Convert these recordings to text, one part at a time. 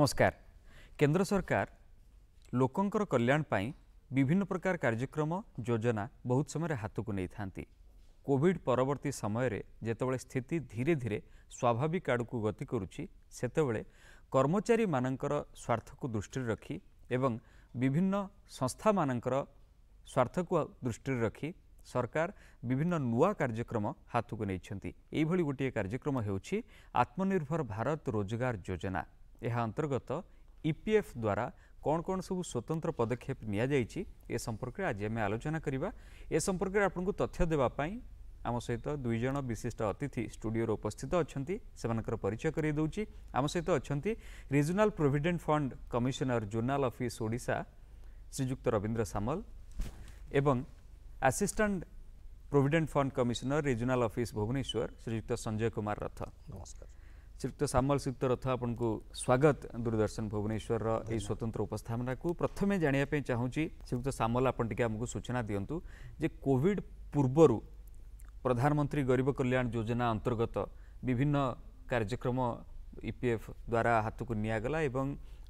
ନମସ୍କାର କେନ୍ଦ୍ର ସରକାର ଲୋକଙ୍କର କଲ୍ୟାଣ ପାଇଁ ବିଭିନ୍ନ ପ୍ରକାର କାର୍ଯ୍ୟକ୍ରମ ଯୋଜନା ବହୁତ ସମୟରେ ହାତକୁ ନେଇଥାନ୍ତି କୋଭିଡ଼ ପରବର୍ତ୍ତୀ ସମୟରେ ଯେତେବେଳେ ସ୍ଥିତି ଧୀରେ ଧୀରେ ସ୍ୱାଭାବିକ ଆଡ଼କୁ ଗତି କରୁଛି ସେତେବେଳେ କର୍ମଚାରୀମାନଙ୍କର ସ୍ୱାର୍ଥକୁ ଦୃଷ୍ଟିରେ ରଖି ଏବଂ ବିଭିନ୍ନ ସଂସ୍ଥାମାନଙ୍କର ସ୍ୱାର୍ଥକୁ ଦୃଷ୍ଟିରେ ରଖି ସରକାର ବିଭିନ୍ନ ନୂଆ କାର୍ଯ୍ୟକ୍ରମ ହାତକୁ ନେଇଛନ୍ତି ଏଇଭଳି ଗୋଟିଏ କାର୍ଯ୍ୟକ୍ରମ ହେଉଛି ଆତ୍ମନିର୍ଭର ଭାରତ ରୋଜଗାର ଯୋଜନା ଏହା ଅନ୍ତର୍ଗତ ଇପିଏଫ୍ ଦ୍ୱାରା କ'ଣ କ'ଣ ସବୁ ସ୍ୱତନ୍ତ୍ର ପଦକ୍ଷେପ ନିଆଯାଇଛି ଏ ସମ୍ପର୍କରେ ଆଜି ଆମେ ଆଲୋଚନା କରିବା ଏ ସମ୍ପର୍କରେ ଆପଣଙ୍କୁ ତଥ୍ୟ ଦେବା ପାଇଁ ଆମ ସହିତ ଦୁଇ ଜଣ ବିଶିଷ୍ଟ ଅତିଥି ଷ୍ଟୁଡ଼ିଓରେ ଉପସ୍ଥିତ ଅଛନ୍ତି ସେମାନଙ୍କର ପରିଚୟ କରାଇ ଦେଉଛି ଆମ ସହିତ ଅଛନ୍ତି regional provident fund commissioner zonal office Odisha Shriyukta Rabindra Samal ଏବଂ assistant provident fund commissioner regional office Bhubaneswar Shriyukta Sanjay Kumar Rath ନମସ୍କାର श्रीयुक्त सामल श्रीयुक्त रथ आपको स्वागत दूरदर्शन भुवनेश्वर ए स्वतंत्र को प्रथम जाँदा चाहूँगी श्रीयुक्त सामल आपण टिक आमु सूचना दिनु कोविड पूर्वर प्रधानमंत्री गरीब कल्याण योजना अंतर्गत विभिन्न कार्यक्रम इपिएफ द्वारा हाथ को निगला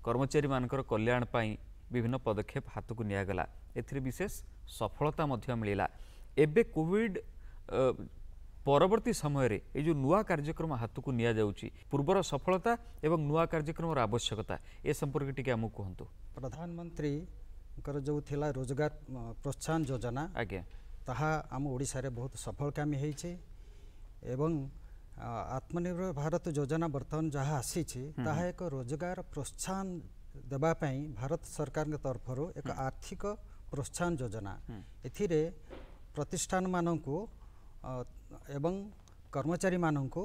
कर्मचारी कल्याण पनि विभिन्न पदक्षेप को निगला एशेष सफलता मिला एवं कोविड ପରବର୍ତ୍ତୀ ସମୟରେ ଏଇ ଯେଉଁ ନୂଆ କାର୍ଯ୍ୟକ୍ରମ ହାତକୁ ନିଆଯାଉଛି ପୂର୍ବର ସଫଳତା ଏବଂ ନୂଆ କାର୍ଯ୍ୟକ୍ରମର ଆବଶ୍ୟକତା ଏ ସମ୍ପର୍କରେ ଟିକେ ଆମକୁ କୁହନ୍ତୁ ପ୍ରଧାନମନ୍ତ୍ରୀଙ୍କର ଯେଉଁ ଥିଲା ରୋଜଗାର ପ୍ରୋତ୍ସାହନ ଯୋଜନା ଆଜ୍ଞା ତାହା ଆମ ଓଡ଼ିଶାରେ ବହୁତ ସଫଳକାମୀ ହେଇଛି ଏବଂ ଆତ୍ମନିର୍ଭର ଭାରତ ଯୋଜନା ବର୍ତ୍ତମାନ ଯାହା ଆସିଛି ତାହା ଏକ ରୋଜଗାର ପ୍ରୋତ୍ସାହନ ଦେବା ପାଇଁ ଭାରତ ସରକାରଙ୍କ ତରଫରୁ ଏକ ଆର୍ଥିକ ପ୍ରୋତ୍ସାହନ ଯୋଜନା ଏଥିରେ ପ୍ରତିଷ୍ଠାନମାନଙ୍କୁ ଏବଂ କର୍ମଚାରୀମାନଙ୍କୁ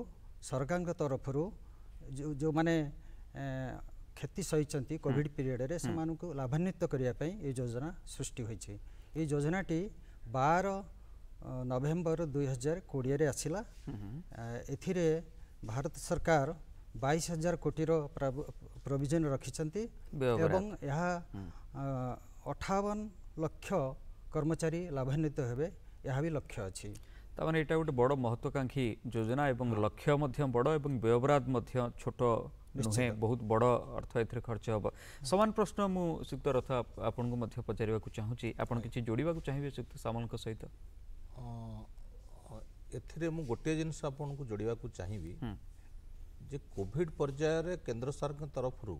ସରକାରଙ୍କ ତରଫରୁ ଯେଉଁ ଯେଉଁମାନେ କ୍ଷତି ସହିଛନ୍ତି କୋଭିଡ଼ ପିରିୟଡ଼ରେ ସେମାନଙ୍କୁ ଲାଭାନ୍ୱିତ କରିବା ପାଇଁ ଏ ଯୋଜନା ସୃଷ୍ଟି ହୋଇଛି ଏ ଯୋଜନାଟି ବାର ନଭେମ୍ବର ଦୁଇହଜାର କୋଡ଼ିଏରେ ଆସିଲା ଏଥିରେ ଭାରତ ସରକାର ବାଇଶ ହଜାର କୋଟିର ପ୍ରୋଭିଜନ ରଖିଛନ୍ତି ଏବଂ ଏହା ଅଠାବନ ଲକ୍ଷ କର୍ମଚାରୀ ଲାଭାନ୍ୱିତ ହେବେ ଏହା ବି ଲକ୍ଷ୍ୟ ଅଛି ତାମାନେ ଏଇଟା ଗୋଟେ ବଡ଼ ମହତ୍ୱାକାଂକ୍ଷୀ ଯୋଜନା ଏବଂ ଲକ୍ଷ୍ୟ ମଧ୍ୟ ବଡ଼ ଏବଂ ବ୍ୟୟବରାଦ ମଧ୍ୟ ଛୋଟ ନୁହେଁ ବହୁତ ବଡ଼ ଅର୍ଥ ଏଥିରେ ଖର୍ଚ୍ଚ ହେବ ସମାନ ପ୍ରଶ୍ନ ମୁଁ ସୁକ୍ତ ରଥ ଆପଣଙ୍କୁ ମଧ୍ୟ ପଚାରିବାକୁ ଚାହୁଁଛି ଆପଣ କିଛି ଯୋଡ଼ିବାକୁ ଚାହିଁବେ ସୁକ୍ତ ସାମଲଙ୍କ ସହିତ ଏଥିରେ ମୁଁ ଗୋଟିଏ ଜିନିଷ ଆପଣଙ୍କୁ ଯୋଡ଼ିବାକୁ ଚାହିଁବି ଯେ କୋଭିଡ଼ ପର୍ଯ୍ୟାୟରେ କେନ୍ଦ୍ର ସରକାରଙ୍କ ତରଫରୁ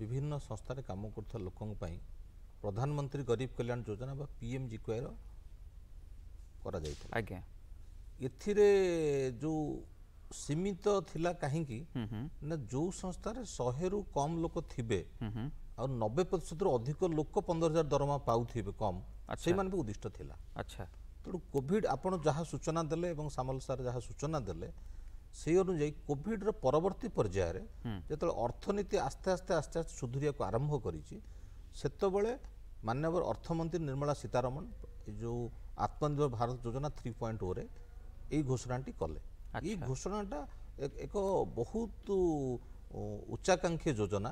ବିଭିନ୍ନ ସଂସ୍ଥାରେ କାମ କରୁଥିବା ଲୋକଙ୍କ ପାଇଁ ପ୍ରଧାନମନ୍ତ୍ରୀ ଗରିବ କଲ୍ୟାଣ ଯୋଜନା ବା ପିଏମ୍ ଜିକ୍ୱାଇର କରାଯାଇଥିଲା ଏଥିରେ ଯେଉଁ ସୀମିତ ଥିଲା କାହିଁକି ନା ଯେଉଁ ସଂସ୍ଥାରେ ଶହେରୁ କମ୍ ଲୋକ ଥିବେ ଆଉ ନବେ ପ୍ରତିଶତରୁ ଅଧିକ ଲୋକ ପନ୍ଦର ହଜାର ଦରମା ପାଉଥିବେ କମ୍ ସେଇମାନେ ବି ଉଦ୍ଦିଷ୍ଟ ଥିଲା ଆଚ୍ଛା ତେଣୁ କୋଭିଡ଼ ଆପଣ ଯାହା ସୂଚନା ଦେଲେ ଏବଂ ସାମଲ ସାର୍ ଯାହା ସୂଚନା ଦେଲେ ସେଇ ଅନୁଯାୟୀ କୋଭିଡ଼ର ପରବର୍ତ୍ତୀ ପର୍ଯ୍ୟାୟରେ ଯେତେବେଳେ ଅର୍ଥନୀତି ଆସ୍ତେ ଆସ୍ତେ ଆସ୍ତେ ଆସ୍ତେ ସୁଧୁରିବାକୁ ଆରମ୍ଭ କରିଛି ସେତେବେଳେ ମାନ୍ୟବର ଅର୍ଥମନ୍ତ୍ରୀ ନିର୍ମଳା ସୀତାରମଣ ଏ ଯେଉଁ আত্মনির্ভর ভারত যোজনা থ্রি পয়েন্ট ওରେ এই ঘোষণাটি কলে এই ঘোষণাটা ଏକ ବହୁତ ଉଚ୍ଚାକାଂକ୍ଷୀ ଯୋଜନା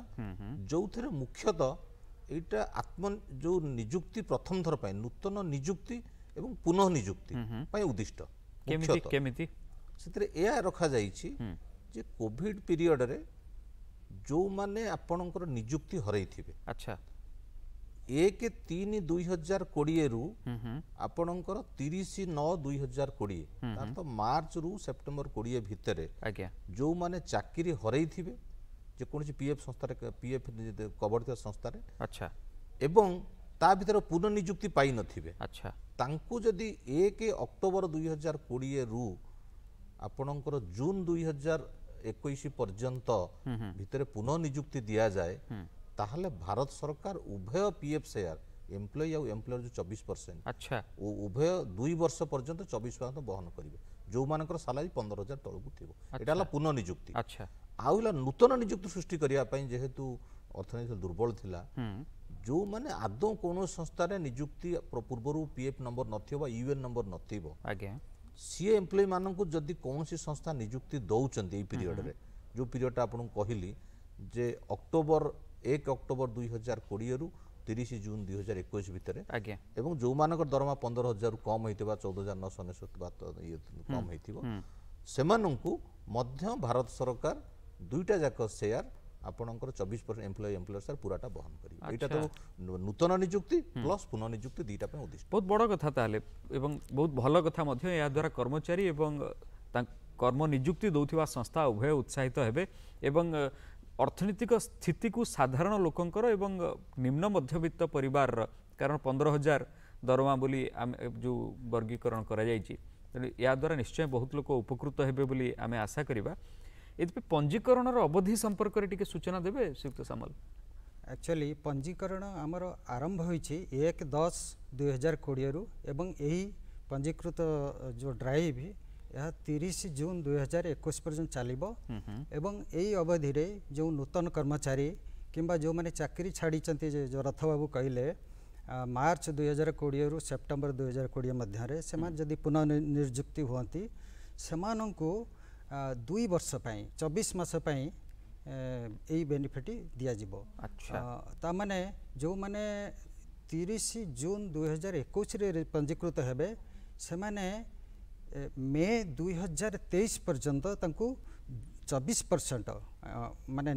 ଯେଉଁଥିରେ ମୁଖ୍ୟତଃ ଏଇଟା ଆତ୍ମ ଯେଉଁ ନିଯୁକ୍ତି ପ୍ରଥମ ଥର ପାଇଁ ନୂତନ ନିଯୁକ୍ତି ଏବଂ ପୁନଃ ନିଯୁକ୍ତି ପାଇଁ ଉଦ୍ଦିଷ୍ଟ କେମିତି ସେଥିରେ ଏହା ରଖାଯାଇଛି ଯେ କୋଭିଡ ପିରିୟଡରେ ଯେଉଁମାନେ ଆପଣଙ୍କର ନିଯୁକ୍ତି ହରେଇଥିବେ ଆଚ୍ଛା ଏକ ତିନି ଦୁଇ ହଜାର କୋଡ଼ିଏରୁ ଆପଣଙ୍କର ତିରିଶ ନଅ ଦୁଇ ହଜାର କୋଡ଼ିଏ ତାର ତ ମାର୍ଚ୍ଚରୁ ସେପ୍ଟେମ୍ବର କୋଡ଼ିଏ ଭିତରେ ଯେଉଁମାନେ ଚାକିରି ହରେଇଥିବେ ଯେକୌଣସି ପିଏଫ୍ ସଂସ୍ଥାରେ ପିଏଫ୍ କଭର ଥିବା ସଂସ୍ଥାରେ ଆଚ୍ଛା ଏବଂ ତା ଭିତରେ ପୁନଃନିଯୁକ୍ତି ପାଇନଥିବେ ଆଚ୍ଛା ତାଙ୍କୁ ଯଦି ଏକ ଅକ୍ଟୋବର ଦୁଇ ହଜାର କୋଡ଼ିଏରୁ ଆପଣଙ୍କର ଜୁନ୍ ଦୁଇ ହଜାର ଏକୋଇଶ ପର୍ଯ୍ୟନ୍ତ ଭିତରେ ପୁନଃନିଯୁକ୍ତି ଦିଆଯାଏ ତାହେଲେ ଭାରତ ସରକାର ଉଭୟ ପି ଏଫ୍ ସେୟାର ଏମ୍ପ୍ଲୟି ଆଉ ଏମ୍ପ୍ଲୟର ଯେଉଁ ଚବିଶ ପରସେଣ୍ଟ ଆଚ୍ଛା ଉଭୟ ଦୁଇ ବର୍ଷ ପର୍ଯ୍ୟନ୍ତ ଚବିଶ ପରସେଣ୍ଟ ବହନ କରିବେ ଯେଉଁମାନଙ୍କର ସାଲାରୀ ପନ୍ଦର ହଜାର ତଳକୁ ଥିବ ଏଇଟା ହେଲା ପୁନଃନିଯୁକ୍ତି ଆଚ୍ଛା ଆଉ ହେଲା ନୂତନ ନିଯୁକ୍ତି ସୃଷ୍ଟି କରିବା ପାଇଁ ଯେହେତୁ ଅର୍ଥନୀତି ଦୁର୍ବଳ ଥିଲା ଯେଉଁମାନେ ଆଦୌ କୌଣସି ସଂସ୍ଥାରେ ନିଯୁକ୍ତି ପୂର୍ବରୁ ପି ଏଫ୍ ନମ୍ବର ନଥିବ ବା ୟୁଏନ୍ ନମ୍ବର ନଥିବ ଆଜ୍ଞା ସିଏ ଏମ୍ପ୍ଲୟି ମାନଙ୍କୁ ଯଦି କୌଣସି ସଂସ୍ଥା ନିଯୁକ୍ତି ଦେଉଛନ୍ତି ଏଇ ପିରିୟଡ଼ରେ ଯେଉଁ ପିରିୟଡ଼ଟା ଆପଣଙ୍କୁ କହିଲି ଯେ ଅକ୍ଟୋବର ଏକ ଅକ୍ଟୋବର ଦୁଇ ହଜାର କୋଡ଼ିଏରୁ তিরিশ জুন দুই হাজার একুশ ভিতরে এবং যে দরমা পনের হাজার ইয়ে কম হয়ে চৌদ হাজার নশ অনেশত কম হয়ে সে মধ্য ভারত সরকার দুইটা যাক সেয়ার আপনার চব্বিশ পরসেন্ট এমপ্লয়ি এমপ্লয়ার স্যার পুরাটা বহন করবে এটা তো নূতন নিযুক্তি প্লস পুনর্নিযুক্তি দুইটা উদ্দিষ্ট বহুত বড় কথা তাহলে এবং বহুত ভালো কথা মধ্যে এদ্বারা কর্মচারী এবং কর্মনিযুক্তি দৌথিবা সংস্থা উভয় উৎসাহিত হবে এবং অর্থনৈতিক স্থিতিକୁ ସାଧାରଣ ଲୋକଙ୍କର ଏବଂ ନିମ୍ନ ମଧ୍ୟବିତ୍ତ ପରିବାରର କାରଣ ପନ୍ଦର ହଜାର ଦରମା ବୋଲି ଆମେ ଯେଉଁ ବର୍ଗୀକରଣ କରାଯାଇଛି ତେଣୁ ଏହାଦ୍ୱାରା ନିଶ୍ଚୟ ବହୁତ ଲୋକ ଉପକୃତ ହେବେ ବୋଲି ଆମେ ଆଶା କରିବା ଏଥିପାଇଁ ପଞ୍ଜୀକରଣର ଅବଧି ସମ୍ପର୍କରେ ଟିକେ ସୂଚନା ଦେବେ ଶ୍ରୀଯୁକ୍ତ ସାମଲ ଆକ୍ଚୁଆଲି ପଞ୍ଜୀକରଣ ଆମର ଆରମ୍ଭ ହୋଇଛି ଏକ ଦଶ ଦୁଇହଜାର କୋଡ଼ିଏରୁ ଏବଂ ଏହି ପଞ୍ଜୀକୃତ ଯେଉଁ ଡ୍ରାଇଭ୍ ଏହା ତିରିଶ ଜୁନ୍ ଦୁଇ ହଜାର ଏକୋଇଶ ପର୍ଯ୍ୟନ୍ତ ଚାଲିବ ଏବଂ ଏଇ ଅବଧିରେ ଯେଉଁ ନୂତନ କର୍ମଚାରୀ କିମ୍ବା ଯେଉଁମାନେ ଚାକିରି ଛାଡ଼ିଛନ୍ତି ରଥବାବୁ କହିଲେ ମାର୍ଚ୍ଚ ଦୁଇ ହଜାର କୋଡ଼ିଏରୁ ସେପ୍ଟେମ୍ବର ଦୁଇ ହଜାର କୋଡ଼ିଏ ମଧ୍ୟରେ ସେମାନେ ଯଦି ପୁନଃନିଯୁକ୍ତି ହୁଅନ୍ତି ସେମାନଙ୍କୁ ଦୁଇ ବର୍ଷ ପାଇଁ ଚବିଶ ମାସ ପାଇଁ ଏଇ ବେନିଫିଟ୍ ଦିଆଯିବ ତାମାନେ ଯେଉଁମାନେ ତିରିଶ ଜୁନ୍ ଦୁଇ ହଜାର ଏକୋଇଶରେ ପଞ୍ଜୀକୃତ ହେବେ ସେମାନେ ମେ ଦୁଇ ହଜାର ତେଇଶ ପର୍ଯ୍ୟନ୍ତ ତାଙ୍କୁ ଚବିଶ ପରସେଣ୍ଟ ମାନେ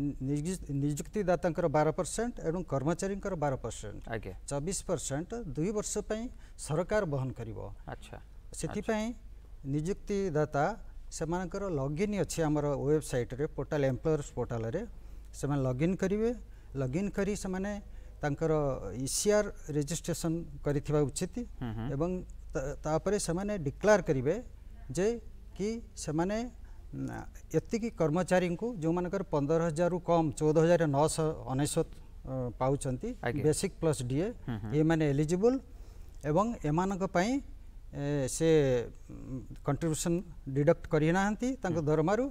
ନିଯୁକ୍ତିଦାତାଙ୍କର ବାର ପରସେଣ୍ଟ ଏବଂ କର୍ମଚାରୀଙ୍କର ବାର ପରସେଣ୍ଟ ଆଜ୍ଞା ଚବିଶ ପରସେଣ୍ଟ ଦୁଇ ବର୍ଷ ପାଇଁ ସରକାର ବହନ କରିବ ଆଚ୍ଛା ସେଥିପାଇଁ ନିଯୁକ୍ତିଦାତା ସେମାନଙ୍କର ଲଗ୍ଇନ୍ ଅଛି ଆମର ୱେବସାଇଟ୍ରେ ପୋର୍ଟାଲ୍ ଏମ୍ପ୍ଲୟର୍ସ ପୋର୍ଟାଲ୍ରେ ସେମାନେ ଲଗ୍ଇନ୍ କରିବେ ଲଗ୍ଇନ୍ କରି ସେମାନେ ତାଙ୍କର ଇ ସି ଆର୍ ରେଜିଷ୍ଟ୍ରେସନ୍ କରିଥିବା ଉଚିତ ଏବଂ ତାପରେ ସେମାନେ ଡିକ୍ଲାର କରିବେ ଯେ କି ସେମାନେ ଏତିକି କର୍ମଚାରୀଙ୍କୁ ଯେଉଁମାନଙ୍କର ପନ୍ଦର ହଜାରରୁ କମ୍ ଚଉଦ ହଜାର ନଅଶହ ଅନେଶ୍ୱତ ପାଉଛନ୍ତି ବେସିକ୍ ପ୍ଲସ୍ ଡିଏ ଏମାନେ ଏଲିଜିବୁଲ୍ ଏବଂ ଏମାନଙ୍କ ପାଇଁ ସେ କଣ୍ଟ୍ରିବ୍ୟୁସନ୍ ଡିଡକ୍ଟ କରିନାହାନ୍ତି ତାଙ୍କ ଦରମାରୁ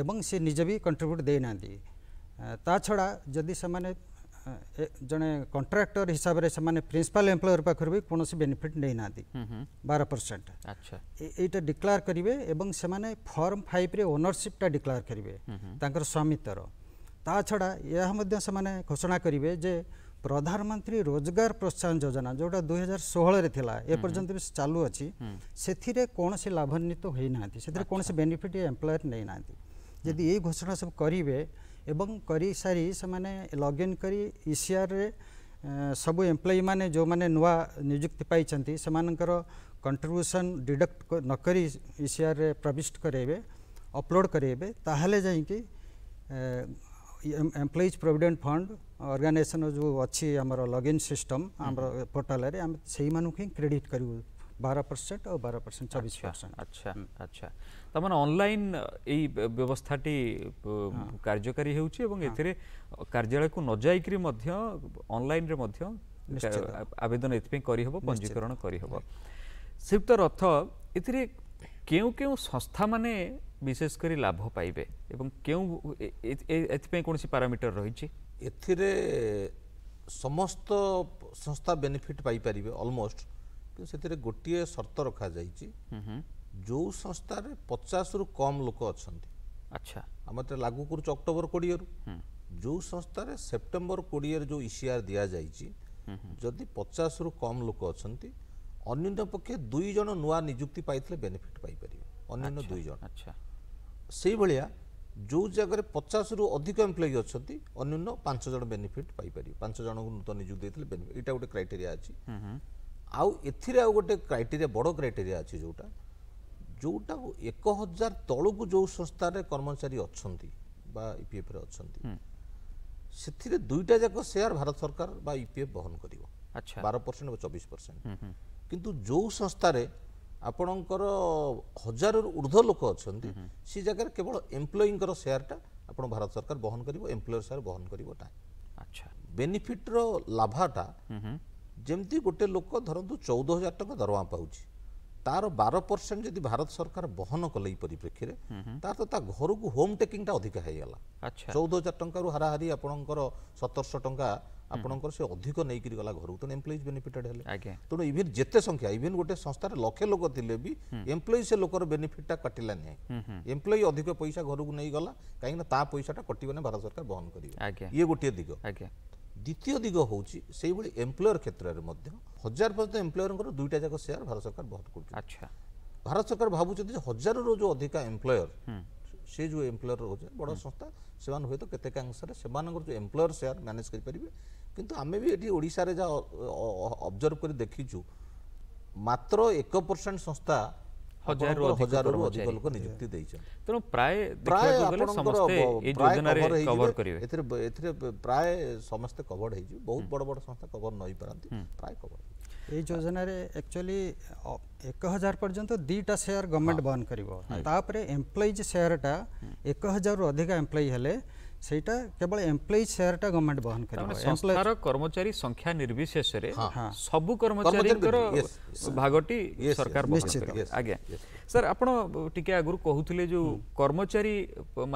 ଏବଂ ସେ ନିଜେ ବି କଣ୍ଟ୍ରିବ୍ୟୁଟ୍ ଦେଇନାହାନ୍ତି ତା ଛଡ଼ା ଯଦି ସେମାନେ ଜଣେ କଣ୍ଟ୍ରାକ୍ଟର ହିସାବରେ ସେମାନେ ପ୍ରିନ୍ସିପାଲ ଏମ୍ପ୍ଲୟର ପାଖରୁ ବି କୌଣସି ବେନିଫିଟ୍ ନେଇନାହାନ୍ତି ବାର ପରସେଣ୍ଟ ଏଇଟା ଡିକ୍ଲାର କରିବେ ଏବଂ ସେମାନେ ଫର୍ମ ଫାଇଭରେ ଓନରସିପ୍ଟା ଡିକ୍ଲାର କରିବେ ତାଙ୍କର ସ୍ୱାମିତ୍ୱର ତା ଛଡ଼ା ଏହା ମଧ୍ୟ ସେମାନେ ଘୋଷଣା କରିବେ ଯେ ପ୍ରଧାନମନ୍ତ୍ରୀ ରୋଜଗାର ପ୍ରୋତ୍ସାହନ ଯୋଜନା ଯେଉଁଟା ଦୁଇ ହଜାର ଷୋହଳରେ ଥିଲା ଏପର୍ଯ୍ୟନ୍ତ ବି ଚାଲୁଅଛି ସେଥିରେ କୌଣସି ଲାଭାନ୍ୱିତ ହୋଇନାହାନ୍ତି ସେଥିରେ କୌଣସି ବେନିଫିଟ୍ ଏମ୍ପ୍ଲୟର ନେଇନାହାନ୍ତି ଯଦି ଏଇ ଘୋଷଣା ସବୁ କରିବେ ଏବଂ କରିସାରି ସେମାନେ ଲଗ୍ଇନ୍ କରି ଇସିଆର୍ରେ ସବୁ ଏମ୍ପ୍ଲୟିମାନେ ଯେଉଁମାନେ ନୂଆ ନିଯୁକ୍ତି ପାଇଛନ୍ତି ସେମାନଙ୍କର କଣ୍ଟ୍ରିବ୍ୟୁସନ୍ ଡିଡକ୍ଟ ନକରି ଇସିଆର୍ରେ ପ୍ରବିଷ୍ଟ କରାଇବେ ଅପଲୋଡ଼ କରାଇବେ ତାହେଲେ ଯାଇକି ଏମ୍ପ୍ଲୟିଜ୍ ପ୍ରୋଭିଡେଣ୍ଟ ଫଣ୍ଡ ଅର୍ଗାନାଇଜେସନ୍ ଯେଉଁ ଅଛି ଆମର ଲଗ୍ଇନ୍ ସିଷ୍ଟମ୍ ଆମର ପୋର୍ଟାଲ୍ରେ ଆମେ ସେଇମାନଙ୍କୁ ହିଁ କ୍ରେଡ଼ିଟ୍ କରିବୁ 12 परसेंट और 12 परसेंट 26 परसेंट अच्छा अच्छा तो मन ऑनलाइन ये व्यवस्था टी कार्यकारी है उच्च एवं इतने कार्यालय को नजाई करी मध्य ऑनलाइन रे मध्य आवेदन इतने करी होगा पंजीकरण करी होगा सिर्फ तो रहता इतने क्यों क्यों संस्था माने विशेष करी लाभ हो पाई बे एवं क्यों इतने कौन सी पैरामीटर रही ची इतने समस्त संस्था बेनिफिट पाई पारी बे ऑलमोस्ट କିନ୍ତୁ ସେଥିରେ ଗୋଟିଏ ସର୍ତ୍ତ ରଖାଯାଇଛି ଯେଉଁ ସଂସ୍ଥାରେ ପଚାଶରୁ କମ୍ ଲୋକ ଅଛନ୍ତି ଆଚ୍ଛା ଆମେ ତ ଲାଗୁ କରୁଛୁ ଅକ୍ଟୋବର କୋଡ଼ିଏରୁ ଯେଉଁ ସଂସ୍ଥାରେ ସେପ୍ଟେମ୍ବର କୋଡ଼ିଏରେ ଯେଉଁ ଇସିଆର୍ ଦିଆଯାଇଛି ଯଦି ପଚାଶରୁ କମ୍ ଲୋକ ଅଛନ୍ତି ଅନ୍ୟୁନ୍ୟ ପକ୍ଷେ ଦୁଇ ଜଣ ନୂଆ ନିଯୁକ୍ତି ପାଇଥିଲେ ବେନିଫିଟ୍ ପାଇପାରିବେ ଅନ୍ୟୁନ୍ୟ ଦୁଇ ଜଣ ଆଚ୍ଛା ସେଇଭଳିଆ ଯେଉଁ ଜାଗାରେ ପଚାଶରୁ ଅଧିକ ଏମ୍ପ୍ଲୟି ଅଛନ୍ତି ଅନ୍ୟୁନ୍ୟ ପାଞ୍ଚ ଜଣ ବେନିଫିଟ୍ ପାଇପାରିବେ ପାଞ୍ଚ ଜଣଙ୍କୁ ନୂତନ ନିଯୁକ୍ତି ଦେଇଥିଲେ ବେନିଫିଟ୍ ଏଇଟା ଗୋଟେ କ୍ରାଇଟେରିଆ ଅଛି ଆଉ ଏଥିରେ ଆଉ ଗୋଟେ କ୍ରାଇଟେରିଆ ବଡ଼ କ୍ରାଇଟେରିଆ ଅଛି ଯେଉଁଟା ଯେଉଁଟା ଏକ ହଜାର ତଳକୁ ଯେଉଁ ସଂସ୍ଥାରେ କର୍ମଚାରୀ ଅଛନ୍ତି ବା ଇପିଏଫ୍ରେ ଅଛନ୍ତି ସେଥିରେ ଦୁଇଟା ଯାକ ସେୟାର ଭାରତ ସରକାର ବା ଇପିଏଫ୍ ବହନ କରିବ ବାର ପରସେଣ୍ଟ ବା ଚବିଶ ପରସେଣ୍ଟ କିନ୍ତୁ ଯେଉଁ ସଂସ୍ଥାରେ ଆପଣଙ୍କର ହଜାରରୁ ଉର୍ଦ୍ଧ୍ୱ ଲୋକ ଅଛନ୍ତି ସେ ଜାଗାରେ କେବଳ ଏମ୍ପ୍ଲୟିଙ୍କର ସେୟାରଟା ଆପଣ ଭାରତ ସରକାର ବହନ କରିବ ଏମ୍ପ୍ଲୟର ସେୟାର ବହନ କରିବ ନାହିଁ ଆଚ୍ଛା ବେନିଫିଟ୍ର ଲାଭାଟା ଯେମିତି ଗୋଟେ ଲୋକ ଧରନ୍ତୁ ଚଉଦ ହଜାର ଟଙ୍କା ଦରମା ପାଉଛି ତାର ବାର ପରସେଣ୍ଟ ଯଦି ଭାରତ ସରକାର ବହନ କଲେ ଏଇ ପରିପ୍ରେକ୍ଷୀରେ ତାର ତ ତା ଘରକୁ ହୋମ୍ ଟେକିଂଟା ଅଧିକା ହେଇଗଲା ଚଉଦ ହଜାର ଟଙ୍କାରୁ ହାରାହାରି ଆପଣଙ୍କର ସତରଶହ ଟଙ୍କା ଆପଣଙ୍କର ସେ ଅଧିକ ନେଇକରି ଗଲା ଘରକୁ ତେଣୁ ଏମ୍ପ୍ଲଇଜ୍ ବେନିଫିଟେଡ୍ ହେଲେ ତେଣୁ ଇଭିନ୍ ଯେତେ ସଂଖ୍ୟା ଇଭିନ୍ ଗୋଟେ ସଂସ୍ଥାରେ ଲକ୍ଷେ ଲୋକ ଥିଲେ ବି ଏମ୍ପ୍ଲଇ ସେ ଲୋକର ବେନିଫିଟ୍ଟା କଟିଲା ନାହିଁ ଏମ୍ପ୍ଲଇ ଅଧିକ ପଇସା ଘରକୁ ନେଇଗଲା କାହିଁକିନା ତା ପଇସାଟା କଟିବନି ଭାରତ ସରକାର ବହନ କରିବେ ଇଏ ଗୋଟିଏ ଦିଗ দ্বিতীয় দিগ হচ্ছে সেইভাবে এমপ্লয়র ক্ষেত্রে হাজার পর্যন্ত এমপ্লয়রঙ্কর দুইটা যাক সেয়ার ভারত সরকার বহন করছে আচ্ছা ভারত সরকার ভাবুছেন যে হাজাররু যে অধিকা এমপ্লয়র সে যে এমপ্লয়র রয়েছে বড় সংস্থা সে হয়তো কেতেকাংশে সে এমপ্লয়র সেয়ার ম্যানেজ করে পারবে কিন্তু আমি বি এটি ওড়শার যা অবজর্ভ করে দেখিছু মাত্র এক পরসেন্ট সংস্থা ହଜାରରୁ ହଜାରରୁ ଅଧିକ ଲୋକ ନିଯୁକ୍ତି ଦେଇଛନ୍ତି ତେଣୁ ପ୍ରାୟ ଦେଖିବାକୁ ଗଲେ ସମସ୍ତେ ଏ ଯୋଜନାରେ କଭର କରିବେ ଏଥିରେ ଏଥିରେ ପ୍ରାୟ ସମସ୍ତେ କଭର୍ଡ ହେଇଯିବେ ବହୁତ ବଡ଼ ବଡ଼ ସଂସ୍ଥା କଭର ନ ହେଇପାରନ୍ତି ପ୍ରାୟ କଭର এই যোজনার একচুয়ালি এক হাজার পর্যন্ত দুইটা সেয়ার গভর্নমেন্ট বন্ধ করব তাপরে এমপ্লয়িজ সেয়ারটা এক হাজার অধিকা এমপ্লয়ি হলে सेटा केवल एम्प्लॉई शेयर टा गवर्नमेंट बहन कर संस्थार कर्मचारी संख्या निर्विशेष रे सब कर्मचारी कर भागटी सरकार निश्चित आगे सर आपण टिके आगुर कहुथले जो कर्मचारी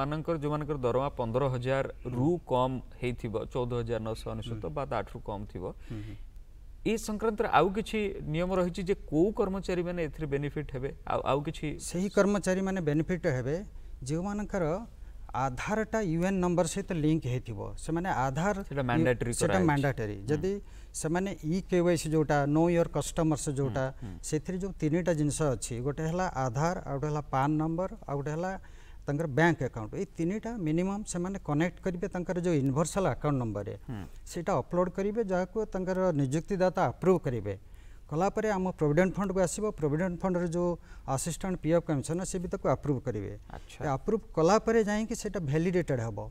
मानकर जो मानकर दरमा 15000 रु कम हेथिबो 14999 बाद 8 रु कम थिबो ए संक्रांत आउ किछि नियम रहिछि जे को कर्मचारी माने एथिर बेनिफिट हेबे आउ किछि सही कर्मचारी माने बेनिफिट हेबे जे मानकर ଆଧାରଟା ୟୁ ଏନ୍ ନମ୍ବର ସହିତ ଲିଙ୍କ ହେଇଥିବ ସେମାନେ ଆଧାର ସେଟା ମ୍ୟାଣ୍ଡାଟେରୀ ଯଦି ସେମାନେ ଇ କେ ୱାଇ ସି ଯେଉଁଟା ନୋ ଇୟର୍ କଷ୍ଟମର୍ସ ଯେଉଁଟା ସେଥିରେ ଯେଉଁ ତିନିଟା ଜିନିଷ ଅଛି ଗୋଟେ ହେଲା ଆଧାର ଆଉ ଗୋଟେ ହେଲା ପାନ୍ ନମ୍ବର ଆଉ ଗୋଟେ ହେଲା ତାଙ୍କର ବ୍ୟାଙ୍କ ଆକାଉଣ୍ଟ ଏଇ ତିନିଟା ମିନିମମ୍ ସେମାନେ କନେକ୍ଟ କରିବେ ତାଙ୍କର ଯେଉଁ ୟୁନିଭର୍ସାଲ୍ ଆକାଉଣ୍ଟ ନମ୍ବରରେ ସେଇଟା ଅପଲୋଡ଼ କରିବେ ଯାହାକୁ ତାଙ୍କର ନିଯୁକ୍ତିଦାତା ଆପ୍ରୁଭ୍ କରିବେ कलापर आम प्रोविडेंट फंड को आसो प्रोविडेंट फंड जो आसीस्टाट पी एफ कमिशनर सी भी आप्रुव करेंगे आप्रुव कलापर जाटा भैलीडेटेड हम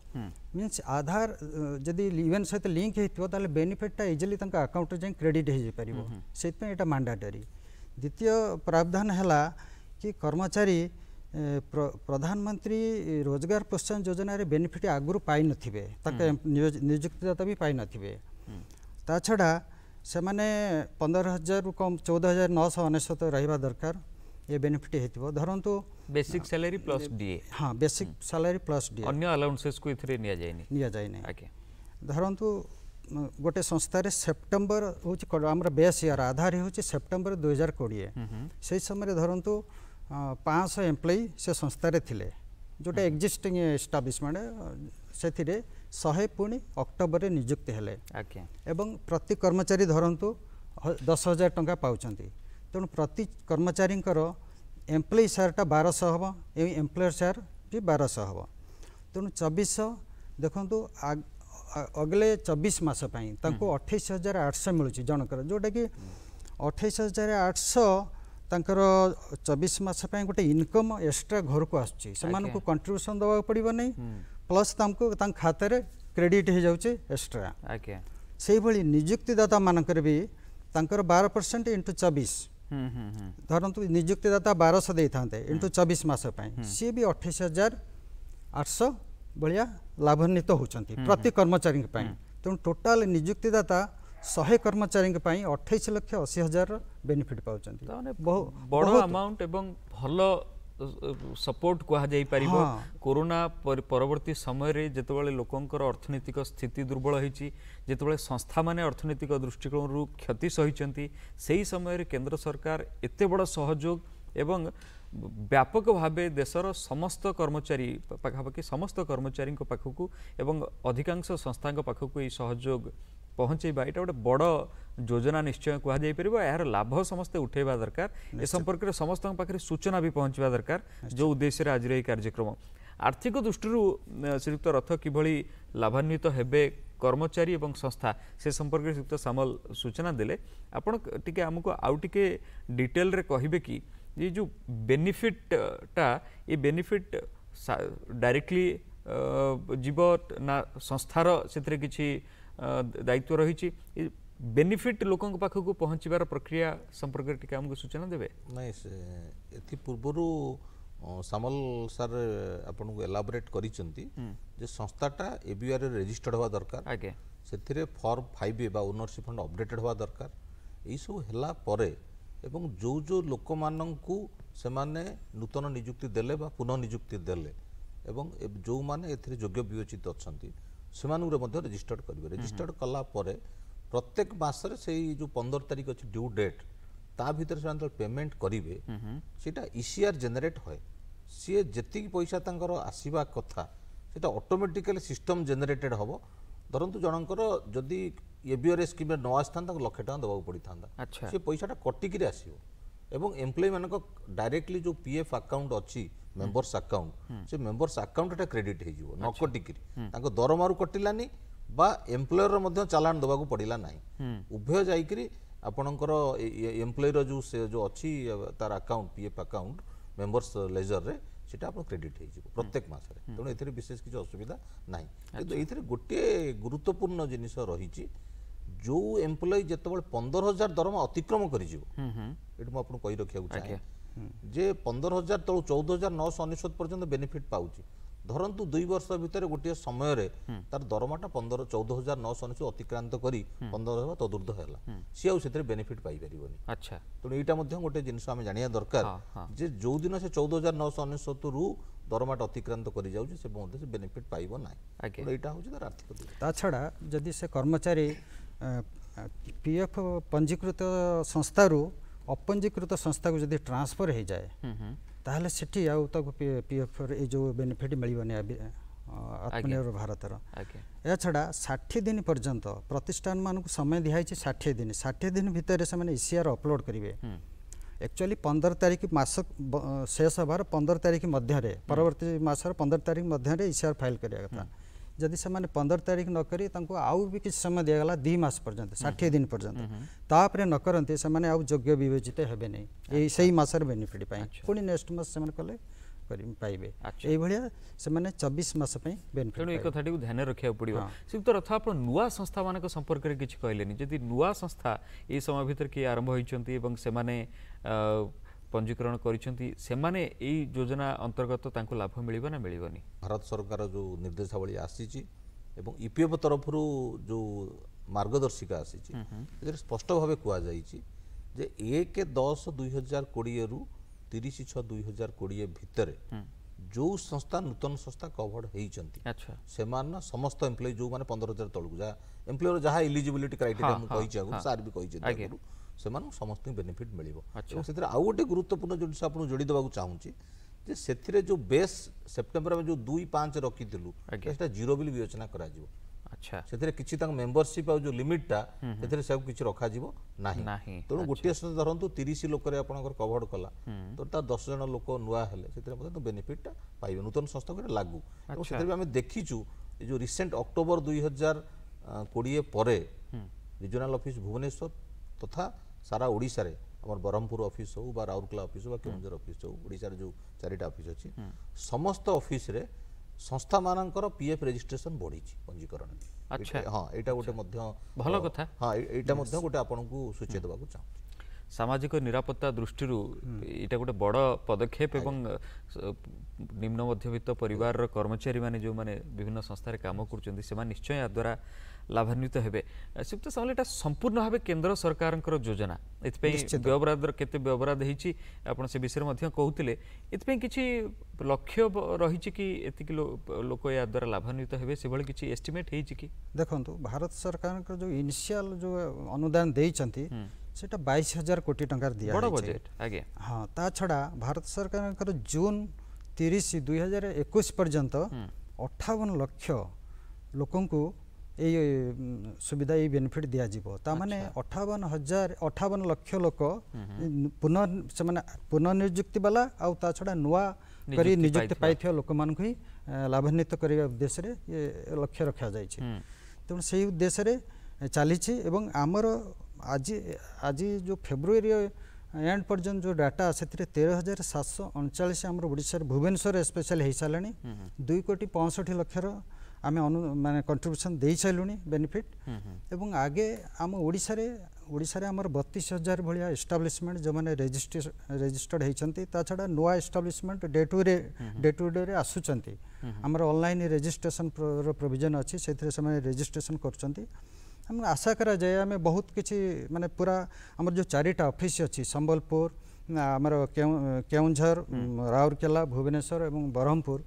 मीन आधार जदि इवेंट सहित लिंक होता बेनिफिटा इजिली आकाउंट जाए क्रेडिट हो पार से मैंडाटरी द्वितीय प्रावधान है कि कर्मचारी प्र, प्रधानमंत्री रोजगार प्रोत्साहन योजना बेनिफिट आगुरी पाई निजुक्तिदाता भी पाई ना छड़ा से मैंने ସେମାନେ हजार रु कम चौदह हजार नौश ଅନେଶ୍ୱତ रहा दरकार ये बेनिफिट हेतिबो धरंतु बेसिक सैलरी प्लस डीए हाँ बेसिक सैलरी प्लस डीए अन्य अलाउंसेस को इथरे निया जायनी निया जायनी ओके धरंतु गोटे संस्था रे सेप्टेम्बर हूँ आम बेस इयर आधार होची सेप्टेम्बर दुई हजार कोड़े से समय धरंतु 500 एम्प्लॉय से संस्था रे थिले जोटा एक्जिस्टिंग एस्टाब्लिशमेंट से ଶହେ ପୁଣି ଅକ୍ଟୋବରରେ ନିଯୁକ୍ତି ହେଲେ ଆଜ୍ଞା ଏବଂ ପ୍ରତି କର୍ମଚାରୀ ଧରନ୍ତୁ ଦଶ ହଜାର ଟଙ୍କା ପାଉଛନ୍ତି ତେଣୁ ପ୍ରତି କର୍ମଚାରୀଙ୍କର ଏମ୍ପ୍ଲୟି ସେୟାରଟା ବାରଶହ ହେବ ଏବଂ ଏମ୍ପ୍ଲୟର ସେୟାର ବି ବାରଶହ ହେବ ତେଣୁ ଚବିଶଶହ ଦେଖନ୍ତୁ ଅଗଲେ ଚବିଶ ମାସ ପାଇଁ ତାଙ୍କୁ ଅଠେଇଶ ହଜାର ଆଠଶହ ମିଳୁଛି ଜଣଙ୍କର ଯେଉଁଟାକି ଅଠେଇଶ ହଜାର ଆଠଶହ ତାଙ୍କର ଚବିଶ ମାସ ପାଇଁ ଗୋଟେ ଇନକମ୍ ଏକ୍ସଟ୍ରା ଘରକୁ ଆସୁଛି ସେମାନଙ୍କୁ କଣ୍ଟ୍ରିବ୍ୟୁସନ୍ ଦେବାକୁ ପଡ଼ିବ ନାହିଁ ପ୍ଲସ୍ ତାଙ୍କୁ ତାଙ୍କ ଖାତାରେ କ୍ରେଡ଼ିଟ୍ ହୋଇଯାଉଛି ଏକ୍ସଟ୍ରା ଆଜ୍ଞା ସେଇଭଳି ନିଯୁକ୍ତିଦାତାମାନଙ୍କର ବି ତାଙ୍କର ବାର ପରସେଣ୍ଟ ଇଣ୍ଟୁ ଚବିଶ ଧରନ୍ତୁ ନିଯୁକ୍ତିଦାତା ବାରଶହ ଦେଇଥାନ୍ତେ ଇଣ୍ଟୁ ଚବିଶ ମାସ ପାଇଁ ସିଏ ବି ଅଠେଇଶ ହଜାର ଆଠଶହ ଭଳିଆ ଲାଭାନ୍ୱିତ ହେଉଛନ୍ତି ପ୍ରତି କର୍ମଚାରୀଙ୍କ ପାଇଁ ତେଣୁ ଟୋଟାଲ ନିଯୁକ୍ତିଦାତା ଶହେ କର୍ମଚାରୀଙ୍କ ପାଇଁ ଅଠେଇଶ ଲକ୍ଷ ଅଶୀ ହଜାରର ବେନିଫିଟ୍ ପାଉଛନ୍ତି ବହୁ ବଡ଼ ଆମାଉଣ୍ଟ ଏବଂ ଭଲ ସପୋର୍ଟ କୁହାଯାଇପାରିବ କରୋନା ପରବର୍ତ୍ତୀ ସମୟରେ ଯେତେବେଳେ ଲୋକଙ୍କର ଅର୍ଥନୈତିକ ସ୍ଥିତି ଦୁର୍ବଳ ହୋଇଛି ଯେତେବେଳେ ସଂସ୍ଥାମାନେ ଅର୍ଥନୈତିକ ଦୃଷ୍ଟିକୋଣରୁ କ୍ଷତି ସହିଛନ୍ତି ସେହି ସମୟରେ କେନ୍ଦ୍ର ସରକାର ଏତେ ବଡ଼ ସହଯୋଗ ଏବଂ ବ୍ୟାପକ ଭାବେ ଦେଶର ସମସ୍ତ କର୍ମଚାରୀ ପାଖାପାଖି ସମସ୍ତ କର୍ମଚାରୀଙ୍କ ପାଖକୁ ଏବଂ ଅଧିକାଂଶ ସଂସ୍ଥାଙ୍କ ପାଖକୁ ଏହି ସହଯୋଗ ପହଞ୍ଚାଇବା ଏଇଟା ଗୋଟେ ବଡ଼ ଯୋଜନା ନିଶ୍ଚୟ କୁହାଯାଇପାରିବ ଏହାର ଲାଭ ସମସ୍ତେ ଉଠାଇବା ଦରକାର ଏ ସମ୍ପର୍କରେ ସମସ୍ତଙ୍କ ପାଖରେ ସୂଚନା ବି ପହଞ୍ଚିବା ଦରକାର ଯେଉଁ ଉଦ୍ଦେଶ୍ୟରେ ଆଜିର ଏହି କାର୍ଯ୍ୟକ୍ରମ ଆର୍ଥିକ ଦୃଷ୍ଟିରୁ ଶ୍ରୀଯୁକ୍ତ ରଥ କିଭଳି ଲାଭାନ୍ୱିତ ହେବେ କର୍ମଚାରୀ ଏବଂ ସଂସ୍ଥା ସେ ସମ୍ପର୍କରେ ଶ୍ରୀଯୁକ୍ତ ସାମଲ ସୂଚନା ଦେଲେ ଆପଣ ଟିକେ ଆମକୁ ଆଉ ଟିକେ ଡିଟେଲରେ କହିବେ କି ଏ ଯେଉଁ ବେନିଫିଟ୍ଟା ଏ ବେନିଫିଟ୍ ଡାଇରେକ୍ଟଲି ଯିବ ନା ସଂସ୍ଥାର ସେଥିରେ କିଛି ଦାୟିତ୍ୱ ରହିଛି ବେନିଫିଟ୍ ଲୋକଙ୍କ ପାଖକୁ ପହଞ୍ଚିବାର ପ୍ରକ୍ରିୟା ସମ୍ପର୍କରେ ଟିକେ ଆମକୁ ସୂଚନା ଦେବେ ନାଇଁ ଏଥି ପୂର୍ବରୁ ସାମଲ ସାର୍ ଆପଣଙ୍କୁ ଏଲାବୋରେଟ୍ କରିଛନ୍ତି ଯେ ସଂସ୍ଥାଟା ଏବିଆର୍ରେ ରେଜିଷ୍ଟର୍ଡ ହେବା ଦରକାର ଆଜ୍ଞା ସେଥିରେ ଫର୍ମ ଫାଇଭ୍ ଏ ବା ଓନରସିପ୍ ଫଣ୍ଡ ଅପଡେଟେଡ୍ ହେବା ଦରକାର ଏଇସବୁ ହେଲା ପରେ ଏବଂ ଯେଉଁ ଯେଉଁ ଲୋକମାନଙ୍କୁ ସେମାନେ ନୂତନ ନିଯୁକ୍ତି ଦେଲେ ବା ପୁନଃ ନିଯୁକ୍ତି ଦେଲେ ଏବଂ ଯେଉଁମାନେ ଏଥିରେ ଯୋଗ୍ୟ ବିବେଚିତ ଅଛନ୍ତି ସେମାନଙ୍କୁ ମଧ୍ୟ ରେଜିଷ୍ଟର୍ଡ଼ କରିବେ ରେଜିଷ୍ଟର୍ଡ଼ କଲା ପରେ ପ୍ରତ୍ୟେକ ମାସରେ ସେଇ ଯେଉଁ ପନ୍ଦର ତାରିଖ ଅଛି ଡ୍ୟୁ ଡେଟ୍ ତା ଭିତରେ ସେମାନେ ଯେତେବେଳେ ପେମେଣ୍ଟ କରିବେ ସେଇଟା ଇସିଆର୍ ଜେନେରେଟ୍ ହୁଏ ସିଏ ଯେତିକି ପଇସା ତାଙ୍କର ଆସିବା କଥା ସେଇଟା ଅଟୋମେଟିକାଲି ସିଷ୍ଟମ୍ ଜେନେରେଟେଡ୍ ହେବ ଧରନ୍ତୁ ଜଣଙ୍କର ଯଦି ଏବିଓରେ ସ୍କିମ୍ରେ ନ ଆସିଥାନ୍ତା ତାଙ୍କୁ ଲକ୍ଷେ ଟଙ୍କା ଦେବାକୁ ପଡ଼ିଥାନ୍ତା ସେ ପଇସାଟା କଟିକିରି ଆସିବ ଏବଂ ଏମ୍ପ୍ଲୟିମାନଙ୍କ ଡାଇରେକ୍ଟଲି ଯେଉଁ ପି ଏଫ୍ ଆକାଉଣ୍ଟ ଅଛି ମେମ୍ବର୍ସ ଆକାଉଣ୍ଟ ସେ ମେମ୍ବର୍ସ ଆକାଉଣ୍ଟଟା କ୍ରେଡିଟ୍ ହେଇଯିବ ନ କଟିକିରି ତାଙ୍କ ଦରମାରୁ କଟିଲାନି ବା ଏମ୍ପ୍ଲୟର ମଧ୍ୟ ଚାଲାଣ ଦେବାକୁ ପଡ଼ିଲା ନାହିଁ ଉଭୟ ଯାଇକିରି ଆପଣଙ୍କର ଏମ୍ପ୍ଲୟର ଯେଉଁ ସେ ଯେଉଁ ଅଛି ତାର account P F account members ଲେଜରରେ সেটা আপনার ক্রেডিট হয়ে যাব প্রত্যেক মাসরে তেমন এতে বিশেষ কিছু অসুবিধা নাই কিন্তু এইথে গোটিয়ে গুরুত্বপূর্ণ জিনিস রয়েছে যে এমপ্লয়ি যেতবে পনের হাজার দরমা অতিক্রম করে যাব এটা মু আপনার কই রাখা চাহে যে পনেরো হাজার তো চৌদ হাজার নশো অনেশত পর্যন্ত বেনিফিট পাচ্ছি ধরন্তু দুই বর্ষ ভিতরে গোটিয়ে সময়ের তার দরমাটা পনেরো চৌদ হাজার নশো অনেশ অতিক্রান্ত করে পনেরো হওয়া তদুর্ধ হল সি আউ সেতরে বেনিফিট পাইপারিবনি আচ্ছা তেমন এইটা মধ্যে গোটে জিনিস আমি জাঁয়া দরকার যে যৌদিন সে চৌদ হাজার নশো রু দরমাটা অতিক্রান্ত করে যাচ্ছে সে মধ্যে সে বেনিফিট পাইব না এইটা হচ্ছে তার আর্থিক তাছাড়া যদি সে কর্মচারী পিএফ পঞ্জীকৃত সংস্থার अपञ्जीकृत संस्थाको यदि ट्रान्सफर हैजाए ତାହେଲେ ସେଠି ଆଉ ତାକୁ ପି ଏଫ୍ ଏ ଯେଉଁ ବେନିଫିଟ୍ ମିଳିବନି ଆତ୍ମନିର୍ଭର ଭାରତର ଏହା ଛଡ଼ା ଷାଠିଏ ଦିନ ପର୍ଯ୍ୟନ୍ତ ପ୍ରତିଷ୍ଠାନମାନଙ୍କୁ ସମୟ ଦିଆହେଇଛି ଷାଠିଏ ଦିନ ଷାଠିଏ ଦିନ ଭିତରେ ସେମାନେ ଇସିଆର୍ ଅପଲୋଡ଼ କରିବେ ଆକ୍ଚୁଆଲି ପନ୍ଦର ତାରିଖ ମାସ ଶେଷ ହେବାର ପନ୍ଦର ତାରିଖ ମଧ୍ୟରେ ପରବର୍ତ୍ତୀ ମାସର ପନ୍ଦର ତାରିଖ ମଧ୍ୟରେ ଇସିଆର୍ ଫାଇଲ୍ କରିବା କଥା जदि से पंदर तारीख नक आउ भी किसी समय दिगला दुई मस पर्यटन षाठी दिन पर्यटन तापर न करते से योग्य बचित हे नहीं से मसर बेनिफिट पुणी नेक्स्ट मस से कले पाइबे এইভাবে সে চবিশ মাস তেমন এই কথাটি ধ্যান রাখা পড়ব শ্রীযুক্ত রথ আপনার নূয়া সংস্থা মান সম্পর্কের কিছু কহিলেনি যদি নূয়া সংস্থা এই সময় ভিতরে কি আরম্ভ হয়েছেন এবং সে ପଞ୍ଜୀକରଣ କରିଛନ୍ତି ସେମାନେ ଏଇ ଯୋଜନା ଅନ୍ତର୍ଗତ ତାଙ୍କୁ ଲାଭ ମିଳିବ ନା ମିଳିବନି ଭାରତ ସରକାର ଯେଉଁ ନିର୍ଦ୍ଦେଶାବଳୀ ଆସିଛି ଏବଂ ଇପିଏଫ୍ ତରଫରୁ ଯେଉଁ ମାର୍ଗଦର୍ଶିକା ଆସିଛି ସେଥିରେ ସ୍ପଷ୍ଟ ଭାବେ କୁହାଯାଇଛି ଯେ ଏକ ଦଶ ଦୁଇ ହଜାର କୋଡ଼ିଏରୁ ତିରିଶ ଛଅ ଦୁଇ ହଜାର କୋଡ଼ିଏ ଭିତରେ ଯେଉଁ ସଂସ୍ଥା ନୂତନ ସଂସ୍ଥା କଭର୍ଡ ହେଇଛନ୍ତି ସେମାନେ ସମସ୍ତ ଏମ୍ପ୍ଲୟ ଯେଉଁମାନେ ପନ୍ଦର ହଜାର ତଳକୁ ଯାହା ଏମ୍ପ୍ଲୟର ଯାହା ଇଲିଜିବିଲିଟି କ୍ରାଇଟେରିଆ ମୁଁ କହିଛି ଆଗରୁ ସାର୍ ବି କହିଛନ୍ତି ଆଗରୁ ସେମାନଙ୍କୁ ସମସ୍ତଙ୍କୁ ବେନିଫିଟ୍ ମିଳିବ ଏବଂ ସେଥିରେ ଆଉ ଗୋଟେ ଗୁରୁତ୍ୱପୂର୍ଣ୍ଣ ଜିନିଷ ଆପଣଙ୍କୁ ଯୋଡ଼ି ଦେବାକୁ ଚାହୁଁଛି ଯେ ସେଥିରେ ଯେଉଁ ବେସ୍ ସେପ୍ଟେମ୍ବର ଆମେ ଯେଉଁ ଦୁଇ ପାଞ୍ଚ ରଖିଥିଲୁ ସେଟା ଜିରୋ ବୋଲି ବିବେଚନା କରାଯିବ ଆଚ୍ଛା ସେଥିରେ କିଛି ତାଙ୍କ ମେମ୍ବରସିପ୍ ଆଉ ଯେଉଁ ଲିମିଟ୍ଟା ସେଥିରେ ସେ କିଛି ରଖାଯିବ ନାହିଁ ତେଣୁ ଗୋଟିଏ ଧରନ୍ତୁ ତିରିଶ ଲୋକରେ ଆପଣଙ୍କର କଭର୍ କଲା ତ ତା ଦଶ ଜଣ ଲୋକ ନୂଆ ହେଲେ ସେଥିରେ ମଧ୍ୟ ବେନିଫିଟ୍ଟା ପାଇବେ ନୂତନ ସଂସ୍ଥାକୁ ଲାଗୁ ଏବଂ ସେଥିରେ ବି ଆମେ ଦେଖିଛୁ ଏ ଯେଉଁ ରିସେଣ୍ଟ ଅକ୍ଟୋବର ଦୁଇ ହଜାର କୋଡ଼ିଏ ପରେ ରିଜନାଲ୍ ଅଫିସ୍ ଭୁବନେଶ୍ୱର ତଥା ସାରା ଓଡ଼ିଶାରେ ଆମର ବ୍ରହ୍ମପୁର ଅଫିସ୍ ହଉ ବା ରାଉରକେଲା ଅଫିସ୍ ହଉ ବା କେଉଁଝର ଅଫିସ୍ ହଉ ଓଡ଼ିଶାରେ ଯେଉଁ ଚାରିଟା ଅଫିସ୍ ଅଛି ସମସ୍ତ ଅଫିସ୍ରେ ସଂସ୍ଥାମାନଙ୍କର ପି ଏଫ୍ ରେଜିଷ୍ଟ୍ରେସନ୍ ବଢ଼ିଛି ପଞ୍ଜୀକରଣ ହଁ ଏଇଟା ଗୋଟେ ମଧ୍ୟ ଭଲ କଥା ହଁ ଏଇଟା ମଧ୍ୟ ଗୋଟେ ଆପଣଙ୍କୁ ସୂଚାଇ ଦେବାକୁ ଚାହୁଁଛି ସାମାଜିକ ନିରାପତ୍ତା ଦୃଷ୍ଟିରୁ ଏଇଟା ଗୋଟେ ବଡ଼ ପଦକ୍ଷେପ ଏବଂ ନିମ୍ନ ମଧ୍ୟବିତ୍ତ ପରିବାରର କର୍ମଚାରୀମାନେ ଯେଉଁମାନେ ବିଭିନ୍ନ ସଂସ୍ଥାରେ କାମ କରୁଛନ୍ତି ସେମାନେ ନିଶ୍ଚୟ ଏହାଦ୍ୱାରା ଲାଭାନ୍ୱିତ ହେବେ ସୁପ୍ତ ସାମଲ ଏଇଟା ସମ୍ପୂର୍ଣ୍ଣ ଭାବେ କେନ୍ଦ୍ର ସରକାରଙ୍କର ଯୋଜନା ଏଥିପାଇଁ ବ୍ୟୟବରାଦର କେତେ ବ୍ୟୟବରାଦ ହେଇଛି ଆପଣ ସେ ବିଷୟରେ ମଧ୍ୟ କହୁଥିଲେ ଏଥିପାଇଁ କିଛି ଲକ୍ଷ୍ୟ ରହିଛି କି ଏତିକି ଲୋକ ଏହାଦ୍ୱାରା ଲାଭାନ୍ୱିତ ହେବେ ସେଭଳି କିଛି ଏଷ୍ଟିମେଟ୍ ହେଇଛି କି ଦେଖନ୍ତୁ ଭାରତ ସରକାରଙ୍କର ଯେଉଁ ଇନିସିଆଲ ଯେଉଁ ଅନୁଦାନ ଦେଇଛନ୍ତି ସେଇଟା ବାଇଶ ହଜାର କୋଟି ଟଙ୍କାର ଦିଆ ବଡ଼ ବଜେଟ୍ ଆଜ୍ଞା ହଁ ତା ଛଡ଼ା ଭାରତ ସରକାରଙ୍କର ଜୁନ୍ ତିରିଶ ଦୁଇ ହଜାର ଏକୋଇଶ ପର୍ଯ୍ୟନ୍ତ ଅଠାବନ ଲକ୍ଷ ଲୋକଙ୍କୁ ଏଇ ସୁବିଧା ଏଇ ବେନିଫିଟ୍ ଦିଆଯିବ ତାମାନେ ଅଠାବନ ହଜାର ଅଠାବନ ଲକ୍ଷ ଲୋକ ପୁନଃ ସେମାନେ ପୁନଃନିଯୁକ୍ତି ବାଲା ଆଉ ତା ଛଡ଼ା ନୂଆ କରି ନିଯୁକ୍ତି ପାଇଥିବା ଲୋକମାନଙ୍କୁ ହିଁ ଲାଭାନ୍ୱିତ କରିବା ଉଦ୍ଦେଶ୍ୟରେ ଇଏ ଲକ୍ଷ୍ୟ ରଖାଯାଇଛି ତେଣୁ ସେହି ଉଦ୍ଦେଶ୍ୟରେ ଚାଲିଛି ଏବଂ ଆମର ଆଜି ଆଜି ଯେଉଁ ଫେବୃଆରୀ ଏଣ୍ଡ ପର୍ଯ୍ୟନ୍ତ ଯେଉଁ ଡାଟା ସେଥିରେ ତେର ହଜାର ସାତଶହ ଅଣଚାଳିଶ ଆମର ଓଡ଼ିଶାରେ ଭୁବନେଶ୍ୱର ସ୍ପେଶାଲ ହୋଇସାରିଲାଣି ଦୁଇ କୋଟି ପଞ୍ଚଷଠି ଲକ୍ଷର ଆମେ ଅନୁ ମାନେ କଣ୍ଟ୍ରିବ୍ୟୁସନ୍ ଦେଇସାରିଲୁଣି ବେନିଫିଟ୍ ଏବଂ ଆଗେ ଆମ ଓଡ଼ିଶାରେ ଓଡ଼ିଶାରେ ଆମର ବତିଶ ହଜାର ଭଳିଆ ଏଷ୍ଟାବ୍ଲିଶମେଣ୍ଟ ଯେଉଁମାନେ ରେଜିଷ୍ଟ୍ରେ ରେଜିଷ୍ଟର୍ଡ଼ ହେଇଛନ୍ତି ତା ଛଡ଼ା ନୂଆ establishment day to day day to ଡେରେ ଆସୁଛନ୍ତି ଆମର ଅନଲାଇନ୍ ରେଜିଷ୍ଟ୍ରେସନ୍ର ପ୍ରୋଭିଜନ୍ ଅଛି ସେଥିରେ ସେମାନେ ରେଜିଷ୍ଟ୍ରେସନ୍ କରୁଛନ୍ତି ଆମର ଆଶା କରାଯାଏ ଆମେ ବହୁତ କିଛି ମାନେ ପୁରା ଆମର ଯେଉଁ ଚାରିଟା ଅଫିସ୍ ଅଛି ସମ୍ବଲପୁର ଆମର କେଉଁଝର ରାଉରକେଲା ଭୁବନେଶ୍ୱର ଏବଂ ବ୍ରହ୍ମପୁର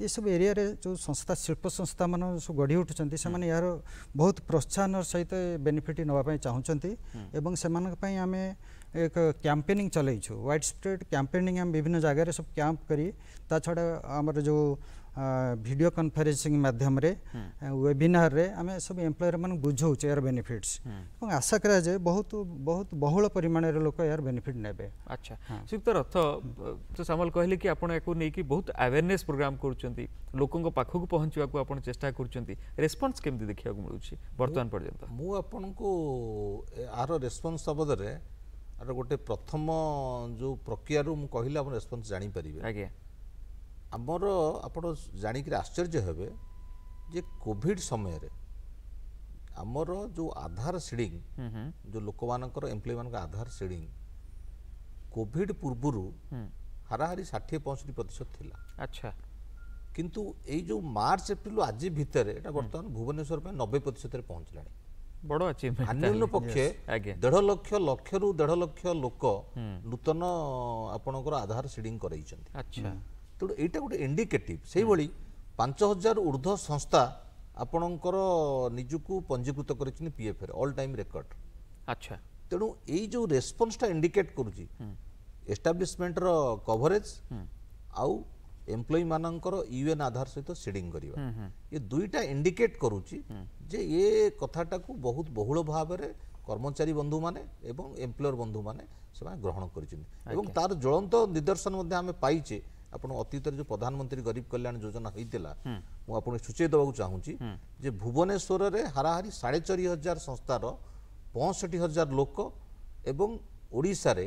ये सब एरिया जो संस्था शिल्प संस्था मान सब गढ़ी उठुंस यार बहुत प्रोत्साहन सहित बेनिफिट नाप चाहते से आम एक कैंपेनिंग चलेचु व्हाइट स्प्रेड कैंपेनिंग विभिन्न जगह सब क्या करी ता जो भिडियो कन्फरेन्सिङ माध्यमले वेबिनारे आम सब एम्प्लयर म बुझे यार बेनिफिट्स हम्म। ए आशा कराए बहुत बहुत बहुल परिमाण लोक यार बेनिफिट ने अच्छा श्रीयुक्त हाँ। रथ तो सामल कहले कि आपण या नहीं बहुत आवेरने प्रोग्राम कर लोकों पाखक पहुँचाक आप चेषा कर रेस्पन्स केमी देखा मिलूँ बर्तमान पर्यटन मुझको आर रेस्पन्स शब्द गोटे प्रथम जो प्रक्रिय कहले आप रेस्पन्स जापर आज्ञा ଆମର ଆପଣ ଜାଣିକିରି ଆଶ୍ଚର୍ଯ୍ୟ ହେବେ ଯେ କୋଭିଡ଼ ସମୟରେ ଆମର ଯେଉଁ ଆଧାର ସିଡ଼ିଂ ଯେଉଁ ଲୋକମାନଙ୍କର ଏମ୍ପ୍ଲୟମାନଙ୍କ ଆଧାର ସିଡ଼ିଂ କୋଭିଡ଼ ପୂର୍ବରୁ ହାରାହାରି ଷାଠିଏ ପଞ୍ଚଷଠି ପ୍ରତିଶତ ଥିଲା ଆଚ୍ଛା କିନ୍ତୁ ଏଇ ଯେଉଁ ମାର୍ଚ୍ଚ ଏପ୍ରିଲରୁ ଆଜି ଭିତରେ ଏଇଟା ବର୍ତ୍ତମାନ ଭୁବନେଶ୍ୱର ପାଇଁ ନବେ ପ୍ରତିଶତରେ ପହଞ୍ଚିଲାଣି ବଡ଼ ଆଚିଭମେଣ୍ଟ ଅନ୍ୟାନ୍ୟ ପକ୍ଷେ ଦେଢ଼ ଲକ୍ଷ ଲକ୍ଷରୁ ଦେଢ଼ ଲକ୍ଷ ଲୋକ ନୂତନ ଆପଣଙ୍କର ଆଧାର ସିଡ଼ିଂ କରାଇଛନ୍ତି ଆଚ୍ଛା ତେଣୁ ଏଇଟା ଗୋଟେ ଇଣ୍ଡିକେଟିଭ୍ ସେଇଭଳି ପାଞ୍ଚ ହଜାର ଉର୍ଦ୍ଧ୍ୱ ସଂସ୍ଥା ଆପଣଙ୍କର ନିଜକୁ ପଞ୍ଜୀକୃତ କରିଛନ୍ତି ପିଏଫ୍ରେ ଅଲ୍ ଟାଇମ୍ ରେକର୍ଡ ଆଚ୍ଛା ତେଣୁ ଏଇ ଯେଉଁ ରେସ୍ପନ୍ସଟା ଇଣ୍ଡିକେଟ୍ କରୁଛି ଏଷ୍ଟାବ୍ଲିଶମେଣ୍ଟର କଭରେଜ୍ ଆଉ ଏମ୍ପ୍ଲୟୀମାନଙ୍କର ୟୁଏନ୍ ଆଧାର ସହିତ ସିଡ଼ିଂ କରିବା ଏ ଦୁଇଟା ଇଣ୍ଡିକେଟ୍ କରୁଛି ଯେ ଏ କଥାଟାକୁ ବହୁତ ବହୁଳ ଭାବରେ କର୍ମଚାରୀ ବନ୍ଧୁମାନେ ଏବଂ ଏମ୍ପ୍ଲୟର ବନ୍ଧୁମାନେ ସେମାନେ ଗ୍ରହଣ କରିଛନ୍ତି ଏବଂ ତାର ଜ୍ୱଳନ୍ତ ନିଦର୍ଶନ ମଧ୍ୟ ଆମେ ପାଇଛେ ଆପଣ ଅତୀତରେ ଯେଉଁ ପ୍ରଧାନମନ୍ତ୍ରୀ ଗରିବ କଲ୍ୟାଣ ଯୋଜନା ହୋଇଥିଲା ମୁଁ ଆପଣଙ୍କୁ ସୂଚାଇ ଦେବାକୁ ଚାହୁଁଛି ଯେ ଭୁବନେଶ୍ୱରରେ ହାରାହାରି ସାଢ଼େ ଚାରି ହଜାର ସଂସ୍ଥାର ପଞ୍ଚଷଠି ହଜାର ଲୋକ ଏବଂ ଓଡ଼ିଶାରେ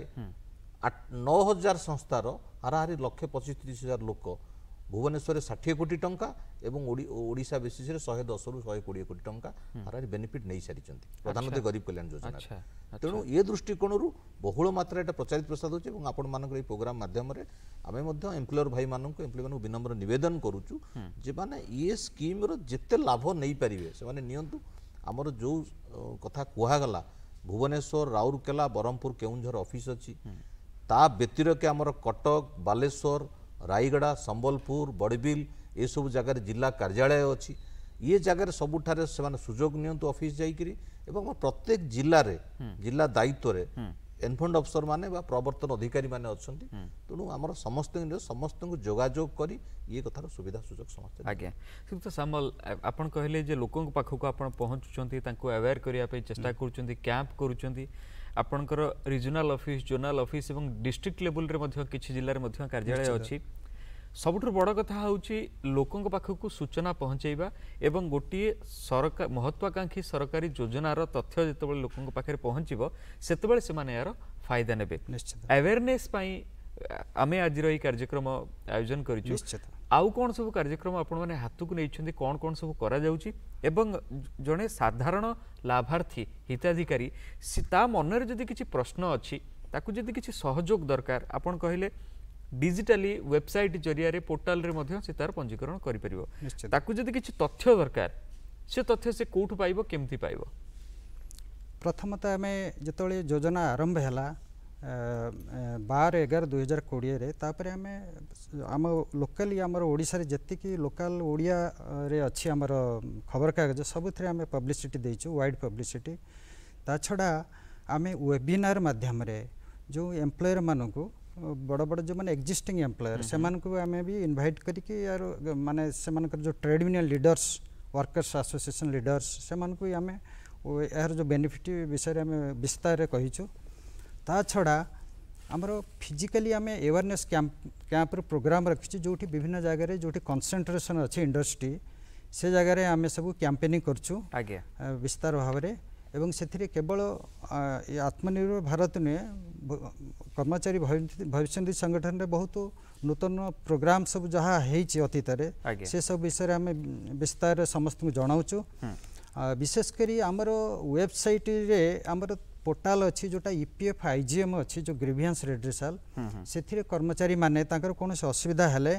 ନଅ ହଜାର ସଂସ୍ଥାର ହାରାହାରି ଲକ୍ଷେ ପଚିଶ ତିରିଶ ହଜାର ଲୋକ ভুবনেশ্বরে ষাঠিয়ে কোটি টঙ্কা এবং ওড়িশা বেসিসে শহে দশরু শহে কোড়িয়ে কোটি টঙ্কা হারাহারি বেনিফিট নেই সারিছন্তি আচ্ছা। প্রধানমন্ত্রী গরিব কল্যাণ যোজনা তেণু এ দৃষ্টিকোণর বহুল মাত্রায় এটা প্রচারিত প্রসাদ হচ্ছে এবং আপনার এই প্রোগ্রাম মাধ্যমে আমি মধ্যে এমপ্লয়র ভাই মানুষ এমপ্লয় মানুষ বিনম্র নিবেদন করুছু যে মানে ইয়ে স্কিমর যেতে লাভ নেই পারিবে সে নিয়ন্তু আমার যে কথা কুহগলা ভুবনেশ্বর রাউরকেলা ব্রহ্মপুর কেউঝর অফিস অছি তা ব্যতিরেকে আমার কটক বালেশ্বর ରାୟଗଡ଼ା ସମ୍ବଲପୁର ବଡ଼ବିଲ୍ ଏସବୁ ଜାଗାରେ ଜିଲ୍ଲା କାର୍ଯ୍ୟାଳୟ ଅଛି ଇଏ ଜାଗାରେ ସବୁଠାରେ ସେମାନେ ସୁଯୋଗ ନିଅନ୍ତୁ ଅଫିସ୍ ଯାଇକିରି ଏବଂ ପ୍ରତ୍ୟେକ ଜିଲ୍ଲାରେ ଜିଲ୍ଲା ଦାୟିତ୍ୱରେ ଏନଫଣ୍ଡ ଅଫିସର ମାନେ ବା ପ୍ରବର୍ତ୍ତନ ଅଧିକାରୀମାନେ ଅଛନ୍ତି ତେଣୁ ଆମର ସମସ୍ତଙ୍କୁ ସମସ୍ତଙ୍କୁ ଯୋଗାଯୋଗ କରି ଇଏ କଥାର ସୁବିଧା ସୁଯୋଗ ସମସ୍ତେ ଆଜ୍ଞା ଶ୍ରୀଯୁକ୍ତ ସାମଲ ଆପଣ କହିଲେ ଯେ ଲୋକଙ୍କ ପାଖକୁ ଆପଣ ପହଞ୍ଚୁଛନ୍ତି ତାଙ୍କୁ ଆୱେୟାର କରିବା ପାଇଁ ଚେଷ୍ଟା କରୁଛନ୍ତି କ୍ୟାମ୍ପ କରୁଛନ୍ତି ଆପଣଙ୍କର ରିଜନାଲ୍ ଅଫିସ୍ ଜୋନାଲ୍ ଅଫିସ୍ ଏବଂ ଡିଷ୍ଟ୍ରିକ୍ଟ ଲେବୁଲ୍ରେ ମଧ୍ୟ କିଛି ଜିଲ୍ଲାରେ ମଧ୍ୟ କାର୍ଯ୍ୟାଳୟ ଅଛି ସବୁଠୁ ବଡ଼ କଥା ହେଉଛି ଲୋକଙ୍କ ପାଖକୁ ସୂଚନା ପହଞ୍ଚାଇବା ଏବଂ ଗୋଟିଏ ସରକାର ମହତ୍ୱାକାଂକ୍ଷୀ ସରକାରୀ ଯୋଜନାର ତଥ୍ୟ ଯେତେବେଳେ ଲୋକଙ୍କ ପାଖରେ ପହଞ୍ଚିବ ସେତେବେଳେ ସେମାନେ ଏହାର ଫାଇଦା ନେବେ ଆୱେରନେସ୍ ପାଇଁ ଆମେ ଆଜିର ଏହି କାର୍ଯ୍ୟକ୍ରମ ଆୟୋଜନ କରିଛୁ ଆଉ କ'ଣ ସବୁ କାର୍ଯ୍ୟକ୍ରମ ଆପଣମାନେ ହାତକୁ ନେଇଛନ୍ତି କ'ଣ କ'ଣ ସବୁ କରାଯାଉଛି ଏବଂ ଜଣେ ସାଧାରଣ ଲାଭାର୍ଥୀ ହିତାଧିକାରୀ ତା ମନରେ ଯଦି କିଛି ପ୍ରଶ୍ନ ଅଛି ତାକୁ ଯଦି କିଛି ସହଯୋଗ ଦରକାର ଆପଣ କହିଲେ ଡିଜିଟାଲି ୱେବସାଇଟ୍ ଜରିଆରେ ପୋର୍ଟାଲରେ ମଧ୍ୟ ସେ ତାର ପଞ୍ଜୀକରଣ କରିପାରିବ ତାକୁ ଯଦି କିଛି ତଥ୍ୟ ଦରକାର ସେ ତଥ୍ୟ ସେ କେଉଁଠୁ ପାଇବ କେମିତି ପାଇବ ପ୍ରଥମତଃ ଆମେ ଯେତେବେଳେ ଯୋଜନା ଆରମ୍ଭ ହେଲା ବାର ଏଗାର ଦୁଇ ହଜାର କୋଡ଼ିଏରେ ତାପରେ ଆମେ ଆମ ଲୋକାଲି ଆମର ଓଡ଼ିଶାରେ ଯେତିକି ଲୋକାଲ ଓଡ଼ିଆରେ ଅଛି ଆମର ଖବରକାଗଜ ସବୁଥିରେ ଆମେ ପବ୍ଲିସିଟି ଦେଇଛୁ ୱାଇଡ଼ ପବ୍ଲିସିଟି ତା ଛଡ଼ା ଆମେ ୱେବିନାର ମାଧ୍ୟମରେ ଯେଉଁ ଏମ୍ପ୍ଲୟରମାନଙ୍କୁ ବଡ଼ ବଡ଼ ଯେଉଁମାନେ ଏକ୍ଜିଷ୍ଟିଂ ଏମ୍ପ୍ଲୟର ସେମାନଙ୍କୁ ଆମେ ବି ଇନଭାଇଟ୍ କରିକି ୟାର ମାନେ ସେମାନଙ୍କର ଯେଉଁ trade union leaders workers association leaders ସେମାନଙ୍କୁ ବି ଆମେ ଏହାର ଯେଉଁ ବେନିଫିଟ୍ ବିଷୟରେ ଆମେ ବିସ୍ତାରରେ କହିଛୁ ତା ଛଡ଼ା ଆମର ଫିଜିକାଲି ଆମେ ଏୱାରନେସ୍ କ୍ୟାମ୍ପ କ୍ୟାମ୍ପରେ ପ୍ରୋଗ୍ରାମ୍ ରଖିଛୁ ଯେଉଁଠି ବିଭିନ୍ନ ଜାଗାରେ ଯେଉଁଠି କନ୍ସେନଟ୍ରେସନ୍ ଅଛି ଇଣ୍ଡଷ୍ଟ୍ରି ସେ ଜାଗାରେ ଆମେ ସବୁ କ୍ୟାମ୍ପେନିଂ କରୁଛୁ ଆଜ୍ଞା ବିସ୍ତାର ଭାବରେ ଏବଂ ସେଥିରେ କେବଳ ଆତ୍ମନିର୍ଭର ଭାରତ ନୁହେଁ କର୍ମଚାରୀ ଭବିଷ୍ୟନ୍ତି ସଂଗଠନରେ ବହୁତ ନୂତନ ପ୍ରୋଗ୍ରାମ୍ ସବୁ ଯାହା ହେଇଛି ଅତୀତରେ ସେସବୁ ବିଷୟରେ ଆମେ ବିସ୍ତାରରେ ସମସ୍ତଙ୍କୁ ଜଣାଉଛୁ ବିଶେଷ କରି ଆମର ୱେବସାଇଟରେ ଆମର পোর্টাল অছি যেটা ইপিএফ আইজিএম অছি যে গ্রিভিয়ান্স রেড্রিসাল সেথিরে কর্মচারী মানে তাঁর কোণী অসুবিধা হলে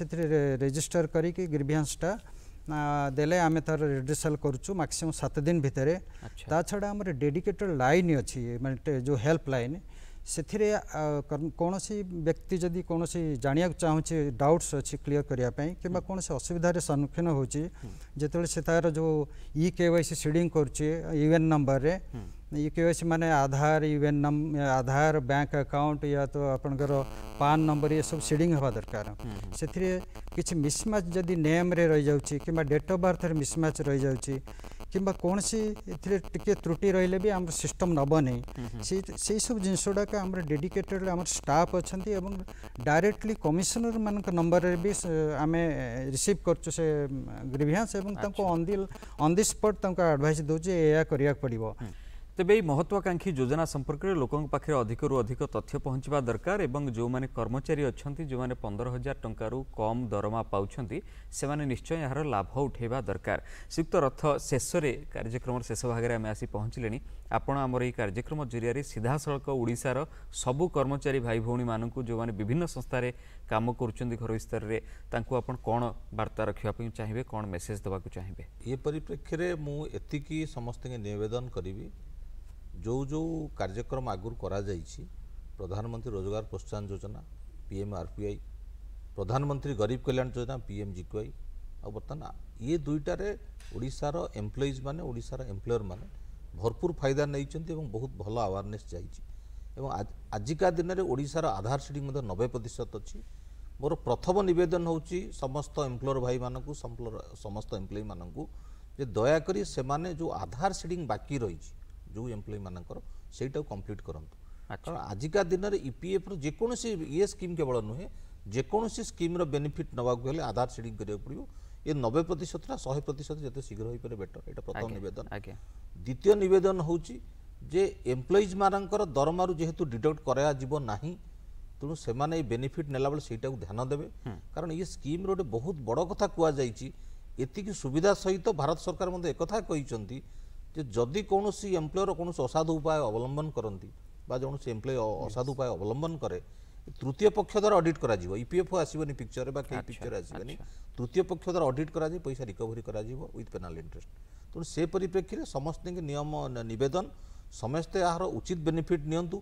সেথিরে রেজিস্টার করিকি গ্রিভিয়ান্সটা দেলে আমি তার রিড্রিসাল করছু ম্যাক্সিমম সাত দিন ভিতরে তা ছড়া আমার ডেডিকেটেড লাইন অছি মানে যে হেল্প লাইন ସେଥିରେ କୌଣସି ବ୍ୟକ୍ତି ଯଦି କୌଣସି ଜାଣିବାକୁ ଚାହୁଁଛି ଡାଉଟ୍ସ ଅଛି କ୍ଲିଅର କରିବା ପାଇଁ କିମ୍ବା କୌଣସି ଅସୁବିଧାରେ ସମ୍ମୁଖୀନ ହେଉଛି ଯେତେବେଳେ ସେ ତା'ର ଯେଉଁ ଇ କେ ୱାଇ ସି ସିଡ଼ିଂ କରୁଛି ୟୁଏନ୍ ନମ୍ବରରେ ये के मैंने आधार यूएन नम आधार बैंक अकाउंट या तो आप पान नंबर ये सब सीडिंग हवा दरकार हम्म, हम्म। से किसी मिसमैच जदि नेम्रे रही जाऊँच कि डेट अफ बर्थ मिसमैच रही जा कि कौन सी टी त्रुटि रही भी आम सिस्टम नब नहीं हम्म, सब जिनसा आम डेडिकेटेड स्टाफ अच्छा डायरेक्टली कमिशनर मान नंबर में भी आम रिसीव कर ग्रीभियांस अन दि स्पट आडभ दूचे एया कर पड़ो ତେବେ ଏହି ମହତ୍ୱାକାଂକ୍ଷୀ ଯୋଜନା ସମ୍ପର୍କରେ ଲୋକଙ୍କ ପାଖରେ ଅଧିକରୁ ଅଧିକ ତଥ୍ୟ ପହଞ୍ଚିବା ଦରକାର ଏବଂ ଯେଉଁମାନେ କର୍ମଚାରୀ ଅଛନ୍ତି ଯେଉଁମାନେ ପନ୍ଦର ହଜାର ଟଙ୍କାରୁ କମ୍ ଦରମା ପାଉଛନ୍ତି ସେମାନେ ନିଶ୍ଚୟ ଏହାର ଲାଭ ଉଠାଇବା ଦରକାର ଶ୍ରୀଯୁକ୍ତ ରଥ ଶେଷରେ କାର୍ଯ୍ୟକ୍ରମର ଶେଷ ଭାଗରେ ଆମେ ଆସି ପହଞ୍ଚିଲେଣି ଆପଣ ଆମର ଏହି କାର୍ଯ୍ୟକ୍ରମ ଜରିଆରେ ସିଧାସଳଖ ଓଡ଼ିଶାର ସବୁ କର୍ମଚାରୀ ଭାଇ ଭଉଣୀମାନଙ୍କୁ ଯେଉଁମାନେ ବିଭିନ୍ନ ସଂସ୍ଥାରେ କାମ କରୁଛନ୍ତି ଘରୋଇ ସ୍ତରରେ ତାଙ୍କୁ ଆପଣ କ'ଣ ବାର୍ତ୍ତା ରଖିବା ପାଇଁ ଚାହିଁବେ କ'ଣ ମେସେଜ୍ ଦେବାକୁ ଚାହିଁବେ ଏ ପରିପ୍ରେକ୍ଷୀରେ ମୁଁ ଏତିକି ସମସ୍ତଙ୍କୁ ନିବେଦନ କରିବି ଯେଉଁ ଯେଉଁ କାର୍ଯ୍ୟକ୍ରମ ଆଗରୁ କରାଯାଇଛି ପ୍ରଧାନମନ୍ତ୍ରୀ ରୋଜଗାର ପ୍ରୋତ୍ସାହନ ଯୋଜନା ପିଏମ୍ ଆର୍ପିଆଇ ପ୍ରଧାନମନ୍ତ୍ରୀ ଗରିବ କଲ୍ୟାଣ ଯୋଜନା ପିଏମ୍ ଜିକ୍ୱାଇ ଆଉ ବର୍ତ୍ତମାନ ଇଏ ଦୁଇଟାରେ ଓଡ଼ିଶାର ଏମ୍ପ୍ଲୟିଜ୍ ମାନେ ଓଡ଼ିଶାର ଏମ୍ପ୍ଲୟର୍ ମାନେ ଭରପୁର ଫାଇଦା ନେଇଛନ୍ତି ଏବଂ ବହୁତ ଭଲ ଆୱାରନେସ୍ ଯାଇଛି ଏବଂ ଆଜିକା ଦିନରେ ଓଡ଼ିଶାର ଆଧାର ସିଟି ମଧ୍ୟ ନବେ ପ୍ରତିଶତ ଅଛି ମୋର ପ୍ରଥମ ନିବେଦନ ହେଉଛି ସମସ୍ତ ଏମ୍ପ୍ଲୟର୍ ଭାଇମାନଙ୍କୁ ସମସ୍ତ ଏମ୍ପ୍ଲୟିମାନଙ୍କୁ ଯେ ଦୟାକରି ସେମାନେ ଯେଉଁ ଆଧାର ସିଡ଼ିଂ ବାକି ରହିଛି ଯେଉଁ ଏମ୍ପ୍ଲୟିମାନଙ୍କର ସେଇଟାକୁ କମ୍ପ୍ଲିଟ୍ କରନ୍ତୁ କାରଣ ଆଜିକା ଦିନରେ ଇପିଏଫ୍ର ଯେକୌଣସି ଇଏ ସ୍କିମ୍ କେବଳ ନୁହେଁ ଯେକୌଣସି ସ୍କିମ୍ର ବେନିଫିଟ୍ ନେବାକୁ ହେଲେ ଆଧାର ସିଡ଼ିଂ କରିବାକୁ ପଡ଼ିବ ଏ ନବେ ପ୍ରତିଶତଟା ଶହେ ପ୍ରତିଶତ ଯେତେ ଶୀଘ୍ର ହୋଇପାରେ ବେଟର୍ ଏଇଟା ପ୍ରଥମ ନିବେଦନ ଦ୍ୱିତୀୟ ନିବେଦନ ହେଉଛି ଯେ ଏମ୍ପ୍ଲୟିଜ୍ମାନଙ୍କର ଦରମାରୁ ଯେହେତୁ ଡିଡକ୍ଟ କରାଯିବ ନାହିଁ ତେଣୁ ସେମାନେ ଏଇ ବେନିଫିଟ୍ ନେଲାବେଳେ ସେଇଟାକୁ ଧ୍ୟାନ ଦେବେ କାରଣ ଇଏ ସ୍କିମ୍ର ଗୋଟେ ବହୁତ ବଡ଼ କଥା କୁହାଯାଇଛି ଏତିକି ସୁବିଧା ସହିତ ଭାରତ ସରକାର ମଧ୍ୟ ଏକଥା କହିଛନ୍ତି ଯେ ଯଦି କୌଣସି ଏମ୍ପ୍ଲୟର କୌଣସି ଅସାଧୁ ଉପାୟ ଅବଲମ୍ବନ କରନ୍ତି ବା କୌଣସି ଏମ୍ପ୍ଲୟ ଅସାଧୁ ଉପାୟ ଅବଲମ୍ବନ କରେ ତୃତୀୟ ପକ୍ଷ ଦ୍ୱାରା ଅଡିଟ୍ କରାଯିବ ଇପିଏଫ୍ଓ ଆସିବନି ପିକ୍ଚରରେ ବା କେହି ପିକ୍ଚର ଆସିବନି ତୃତୀୟ ପକ୍ଷ ଦ୍ୱାରା ଅଡିଟ୍ କରାଯାଇ ପଇସା ରିକଭରି କରାଯିବ ୱିଥ୍ ପେନାଲ୍ ଇଣ୍ଟରେଷ୍ଟ ତେଣୁ ସେ ପରିପ୍ରେକ୍ଷୀରେ ସମସ୍ତଙ୍କୁ ନିୟମ ନିବେଦନ ସମସ୍ତେ ଏହାର ଉଚିତ ବେନିଫିଟ୍ ନିଅନ୍ତୁ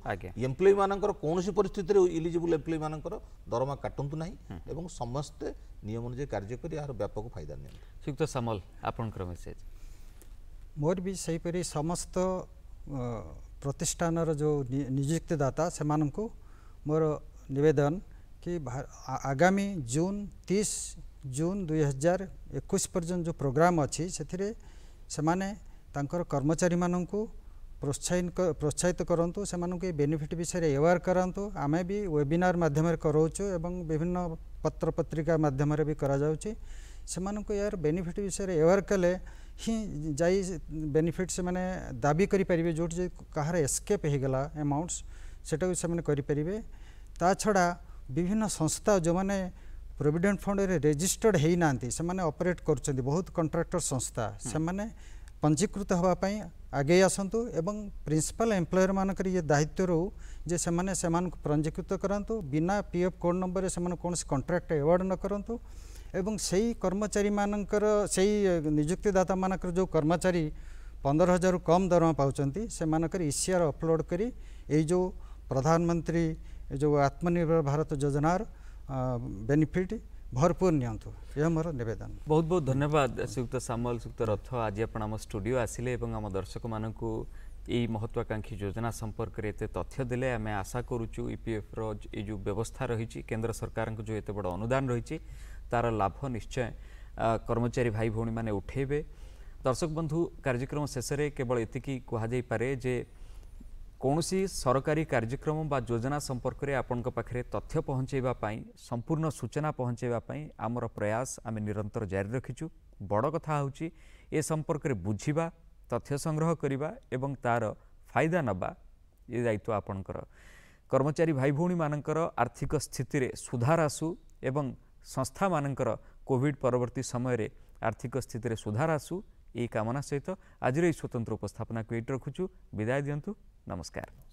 ଏମ୍ପ୍ଲୟି ମାନଙ୍କର କୌଣସି ପରିସ୍ଥିତିରେ ଇଲିଜିବୁଲ୍ ଏମ୍ପ୍ଲୟି ମାନଙ୍କର ଦରମା କାଟନ୍ତୁ ନାହିଁ ଏବଂ ସମସ୍ତେ ନିୟମ ଅନୁଯାୟୀ କାର୍ଯ୍ୟ କରି ଏହାର ବ୍ୟାପକ ଫାଇଦା ନିଅନ୍ତୁ ଶ୍ରୀଯୁକ୍ତ ସାମଲ ଆପଣଙ୍କର ମେସେଜ୍ ମୋର ବି ସେହିପରି ସମସ୍ତ ପ୍ରତିଷ୍ଠାନର ଯେଉଁ ନିଯୁକ୍ତିଦାତା ସେମାନଙ୍କୁ ମୋର ନିବେଦନ କି ଆଗାମୀ ଜୁନ୍ ତିରିଶ ଜୁନ୍ ଦୁଇ ହଜାର ଏକୋଇଶ ପର୍ଯ୍ୟନ୍ତ ଯେଉଁ ପ୍ରୋଗ୍ରାମ୍ ଅଛି ସେଥିରେ ସେମାନେ ତାଙ୍କର କର୍ମଚାରୀମାନଙ୍କୁ ପ୍ରୋତ୍ସାହନ ପ୍ରୋତ୍ସାହିତ କରନ୍ତୁ ସେମାନଙ୍କୁ ଏ ବେନିଫିଟ୍ ବିଷୟରେ ଆୱାର୍ କରାନ୍ତୁ ଆମେ ବି ୱେବିନାର ମାଧ୍ୟମରେ କରାଉଛୁ ଏବଂ ବିଭିନ୍ନ ପତ୍ରପତ୍ରିକା ମାଧ୍ୟମରେ ବି କରାଯାଉଛି से यार बेनिफिट विषय एवेयर कले ही बेनिफिट से मैंने दाबी करें जो कह रस्केप होगा एमाउंट्स सेपरेंगे ता छड़ा विभिन्न संस्था जो मैंने प्रोविडेंट फंड रेजिस्टर्ड होना से अपरेट कर बहुत कंट्राक्टर संस्था हम्म। से मैंने पंजीकृत हाँपाई आगे आसतु एवं प्रिंसिपल एम्प्लयर मानक ये दायित्व रो जे से पंजीकृत करूँ बिना पीएफ कोड नंबर से कौन कंट्राक्ट एवार्ड न करूँ এবং সেই কর্মচারীମାନଙ୍କର ସେଇ ନିଯୁକ୍ତିଦାତାମାନଙ୍କର ଯେଉଁ କର୍ମଚାରୀ ପନ୍ଦର ହଜାରରୁ କମ୍ ଦରମା ପାଉଛନ୍ତି ସେମାନଙ୍କର ଇ अपलोड कर ଅପଲୋଡ଼ प्रधानमंत्री जो आत्मनिर्भर भारत योजनार बेनिफिट भरपूर नियंतु यह मोर नवेदन बहुत बहुत धन्यवाद श्रीयुक्त सामल श्रीयुक्त रथ आज आम स्टूडियो आसिले आम दर्शक मानक यही महत्वाकांक्षी योजना संपर्क में ये तथ्य दे आम आशा करूचु ईपीएफ e रो ये व्यवस्था रही केन्द्र सरकार जो ये बड़ अनुदान रही ତା'ର ଲାଭ ନିଶ୍ଚୟ କର୍ମଚାରୀ ଭାଇ ଭଉଣୀମାନେ ଉଠାଇବେ ଦର୍ଶକ ବନ୍ଧୁ କାର୍ଯ୍ୟକ୍ରମ ଶେଷରେ କେବଳ ଏତିକି କୁହାଯାଇପାରେ ଯେ କୌଣସି ସରକାରୀ କାର୍ଯ୍ୟକ୍ରମ ବା ଯୋଜନା ସମ୍ପର୍କରେ ଆପଣଙ୍କ ପାଖରେ ତଥ୍ୟ ପହଞ୍ଚାଇବା ପାଇଁ ସମ୍ପୂର୍ଣ୍ଣ ସୂଚନା ପହଞ୍ଚାଇବା ପାଇଁ ଆମର ପ୍ରୟାସ ଆମେ ନିରନ୍ତର ଜାରି ରଖିଛୁ ବଡ଼ କଥା ହେଉଛି ଏ ସମ୍ପର୍କରେ ବୁଝିବା ତଥ୍ୟ ସଂଗ୍ରହ କରିବା ଏବଂ ତା'ର ଫାଇଦା ନେବା ଏ ଦାୟିତ୍ୱ ଆପଣଙ୍କର କର୍ମଚାରୀ ଭାଇ ଭଉଣୀମାନଙ୍କର ଆର୍ଥିକ ସ୍ଥିତିରେ ସୁଧାର ଆସୁ ଏବଂ ସଂସ୍ଥାମାନଙ୍କର କୋଭିଡ଼ ପରବର୍ତ୍ତୀ ସମୟରେ ଆର୍ଥିକ ସ୍ଥିତିରେ ସୁଧାର ଆସୁ ଏହି କାମନା ସହିତ ଆଜିର ଏହି ସ୍ୱତନ୍ତ୍ର ଉପସ୍ଥାପନାକୁ ଏଇଠି ରଖୁଛୁ ବିଦାୟ ଦିଅନ୍ତୁ ନମସ୍କାର